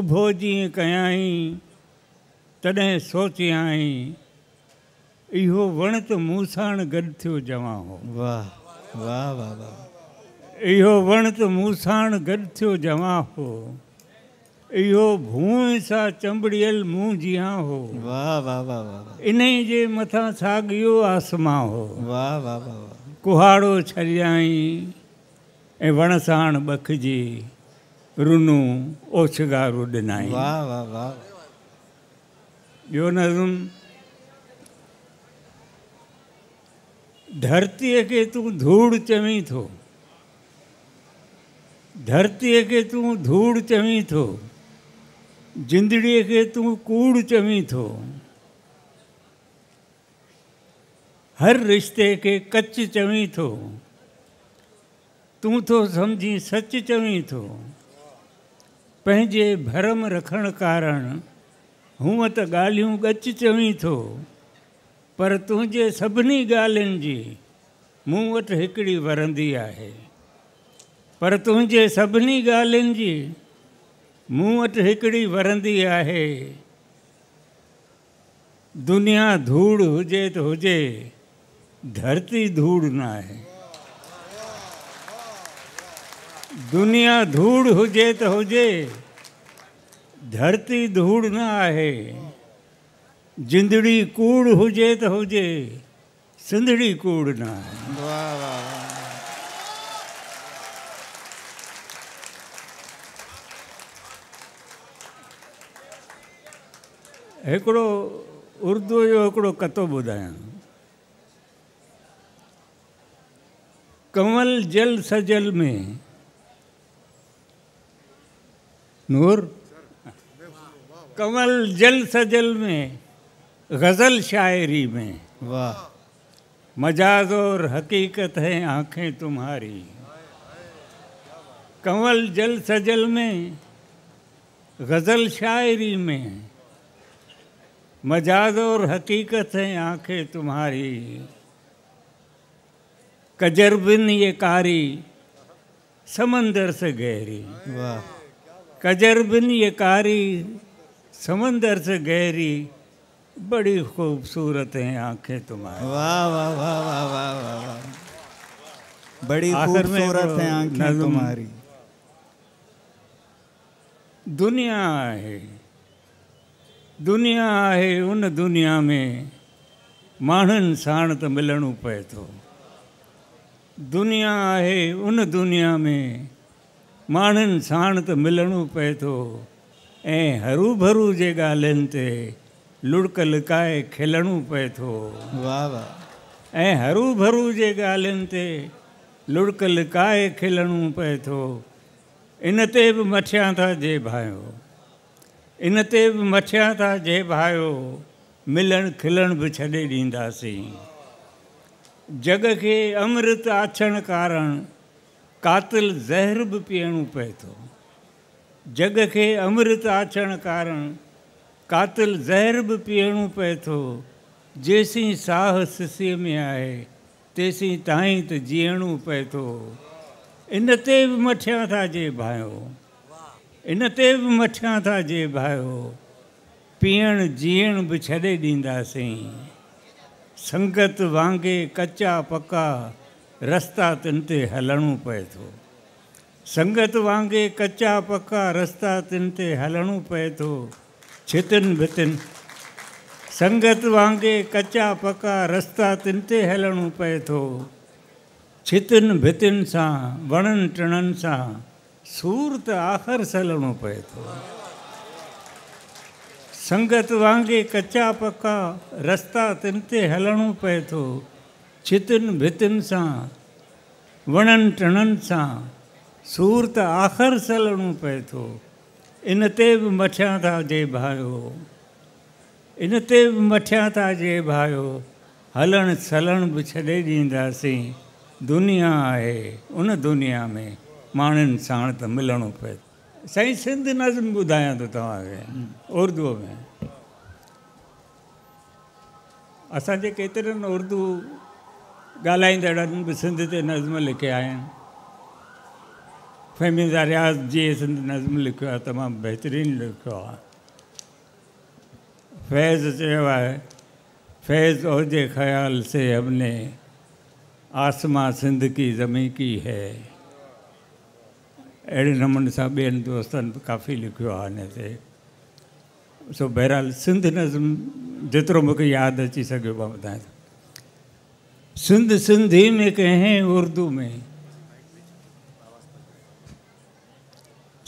उभो जी कयाई तॾहिं सोचियाई इो वण तो मूं गड थो जवा हो वाह वाह वाह वाह इहो वण तो मूं गड थो जवा हो इो भूए सां चंबड़ियल मुंहुं जीहां हो वाह वाह वाह वाह इन के मथा साॻियो आसमां हो वाह वाह वाह कुहाड़ो छॾियई ऐं वण साण ॿखिजी रुनू ओछगारो ॾिनाई ॿियो नज़म धरतीअ खे तूं धूड़ चवी थो धरतीअ खे तूं धूड़ चवी थो जिंदड़ीअ खे तूं कूड़ चवी थो हर रिश्ते खे कच चवी थो तू तो समझी सच चवी तो पंहिंजे भरम रखण कारण हूअं तो गाल गच चवी तो पर तुझे सभी ॻाल्हियुनि जी मूं वरंदी है पर तुझे सभी ॻाल्हियुनि जी मूं वरंदी है दुनिया धूड़ हुए तो हुए धरती धूड़ ना है दुनिया धूड़ हो जे तो हो जे धरती धूड़ ना आहे जिंदड़ी कूड़ हो जे तो हो जे सिंधड़ी कूड़ ना वाह वाह हिकिड़ो उर्दू जो एकड़ो कतो बुदाया कमल जल सजल में नूर कमल जल सजल में गज़ल शायरी में वाह मजाज और हकीकत है आंखें तुम्हारी कमल जल सजल में गज़ल शायरी में मजाज और हकीकत है आंखें तुम्हारी कजरबिन ये कारी समंदर से गहरी वाह कजर बिन ये कारी समंदर से गहरी बड़ी खूबसूरत हैं आंखें तुम्हारी वाह वाह वाह वाह वाह वाह वाह बड़ी तो खूबसूरत हैं आंखें तुम्हारी दुनिया है दुनिया है उन दुनिया में माण्हुनि साण तो मिलणो पे तो दुनिया है उन दुनिया में माण्हुनि साण तो मिलणो पे तो ए हरू भरू जे ॻाल्हियुनि ते लुड़क लिकाए खिलणो पे तो वाह वाह ऐं हरू भरू जे ॻाल्हियुनि ते लुड़क लिकाए खिलणो पे तो इनते भी बि था जे भायो इनते भी बि था जे भायो मिलणु खिलण बि छॾे ॾींदासीं जग के अमृत अचण कारण कातिल ज़हर बि पीअणो पए थो जग खे अमृत अचण कारण कातिल ज़हर बि पीअणो पए थो जेसिताईं साह सिसीअ में आहे तेसिताईं ताईं त जीअणो पए थो इन ते बि मठियां था जे भायो इन ते बि मठियां था जे भायो पीअण जीअण बि छॾे ॾींदासीं संगत वांगे कचा पका રસ્તા તંતે હલણું પે થો સંગત વાંગે કચ્ચા પક્કા રસ્તા हलण पे तो થો છિતિન બિતિન સંગત વાંગે કચ્ચા પક્કા રસ્તા તંતે હलणो पए थो छितिन भितिन से वणनि टिणन सां सूर त आख़िर सलणो पए थो संगत वांगे कच्चा पक्का रस्ता तिन ते हलणो पए थो छितिन भितिन सां वणन टणन सां सूर त आख़िर सलणो पए थो इन ते बि मथियां था जे भायो इन ते बि मथियां था जे भायो हलणु सलण बि छॾे ॾींदासीं दुनिया आहे उन दुनिया में माण्हुनि साण त मिलणो पए साईं सिंध नज़म ॿुधायां थो तव्हांखे उर्दूअ में असांजे केतिरनि उर्दू ईंदड़ भी सिंध से नज़्म लिखा आहिनि फहमीदा रियाज़ जी सिंध नज़्म लिखो तमाम बेहतरीन लिखो फैज़ चयो फैज़ ओजे ख़्याल से हमने आसमां सिंध की ज़मी की है अड़े नमूने से बेन दोस्त काफ़ी लिखो आने सो बहरहाल सिंध नज़म जो मुख्य याद अची सो मां सिंध सिंधी में कहें उर्दू में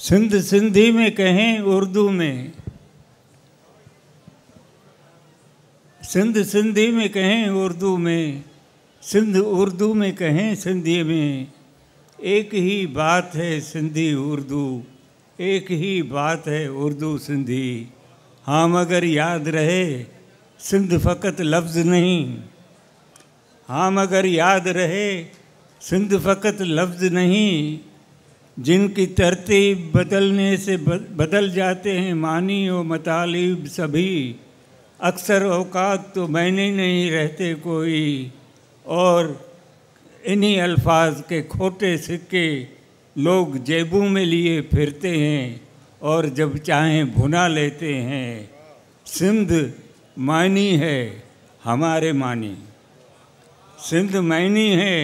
सिंध सिंधी में कहें उर्दू में सिंध सिंधी में कहें उर्दू में सिंध उर्दू में कहें सिंधी में एक ही बात है सिंधी उर्दू एक ही बात है उर्दू सिंधी हाँ मगर याद रहे सिंध फ़कत लफ्ज़ नहीं हाँ मगर याद रहे सिंध फ़कत लफ्ज़ नहीं जिनकी तरतीब बदलने से बदल जाते हैं मानी व मतालीब सभी अक्सर अवकात तो मैंने नहीं रहते कोई और इन्हीं अल्फाज के खोटे सिक्के लोग जेबों में लिए फिरते हैं और जब चाहें भुना लेते हैं सिंध मानी है हमारे मानी सिंध मैनी है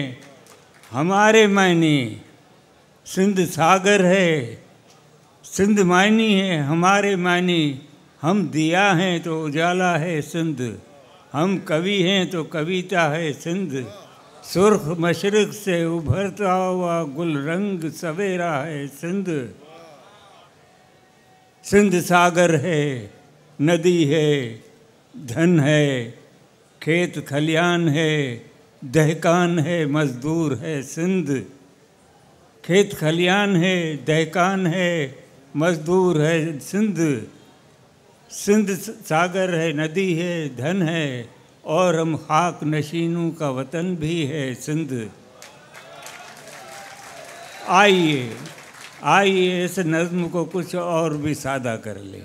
हमारे मैनी सिंध सागर है सिंध मैनी है हमारे मैनी हम दिया हैं तो उजाला है सिंध हम कवि हैं तो कविता है सिंध सुर्ख मशरक से उभरता हुआ गुलरंग सवेरा है सिंध सिंध सागर है नदी है धन है खेत खलियान है दहकान है मजदूर है सिंध खेत खलियान है दहकान है मजदूर है सिंध सिंध सागर है नदी है धन है और हम खाक नशीनों का वतन भी है सिंध आइए आइए इस नज़म को कुछ और भी सादा कर लें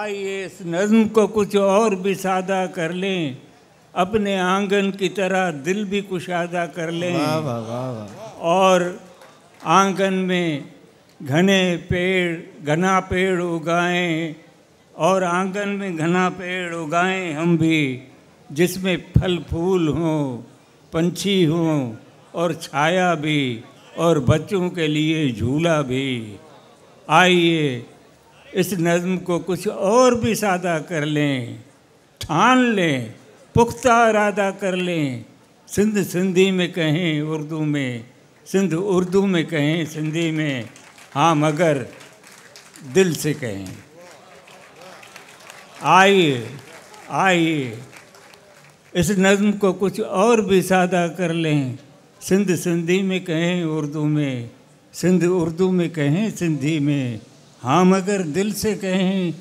आइए इस नज़म को कुछ और भी सादा कर लें अपने आंगन की तरह दिल भी कुशादा कर लें वाँ वाँ वाँ वाँ। और आंगन में घने पेड़ घना पेड़ उगाएं और आंगन में घना पेड़ उगाएं हम भी जिसमें फल फूल हों पंछी हों और छाया भी और बच्चों के लिए झूला भी आइए इस नज़म को कुछ और भी सादा कर लें ठान लें पुख्ता इरादा कर लें सिंध सिंधी में कहें उर्दू में सिंध उर्दू में कहें सिंधी में हाँ मगर दिल से कहें आइए आइए इस नज़म को कुछ और भी सादा कर लें सिंध सिंधी में कहें उर्दू में सिंध उर्दू में कहें सिंधी में हाँ मगर दिल से कहें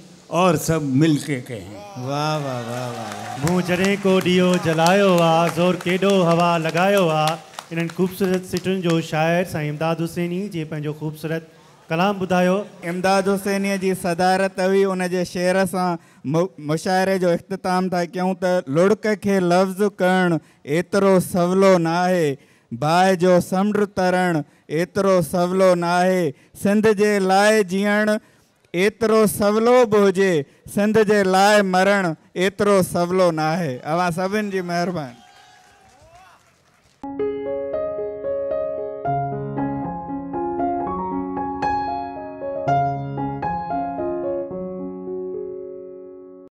और सब मिल के कहें वाह वाह वाह वाह मुँह को डियो जलायो आ ज़ोर केडो हवा लगायो आ इन ख़ूबसूरत सिटन जो शायर साईं इमदाद हुसैनी जे पंहिंजो ख़ूबसूरत कलाम बुधायो इमदाद हुसैनी जी सदारत हुई उन जे शेर सां मुशायरे जो इख़्तिताम था क्यों त लुड़क के लफ़्ज़ करण एतरो सवलो ना है बाहि जो समुंड तरण एतरो सवलो ना है सिंध जे लाइ जीण एतरो सवलो बि सिंध जे लाए मरण एतरो सवलो ना आहे अवां सभिनि जी महिरबानी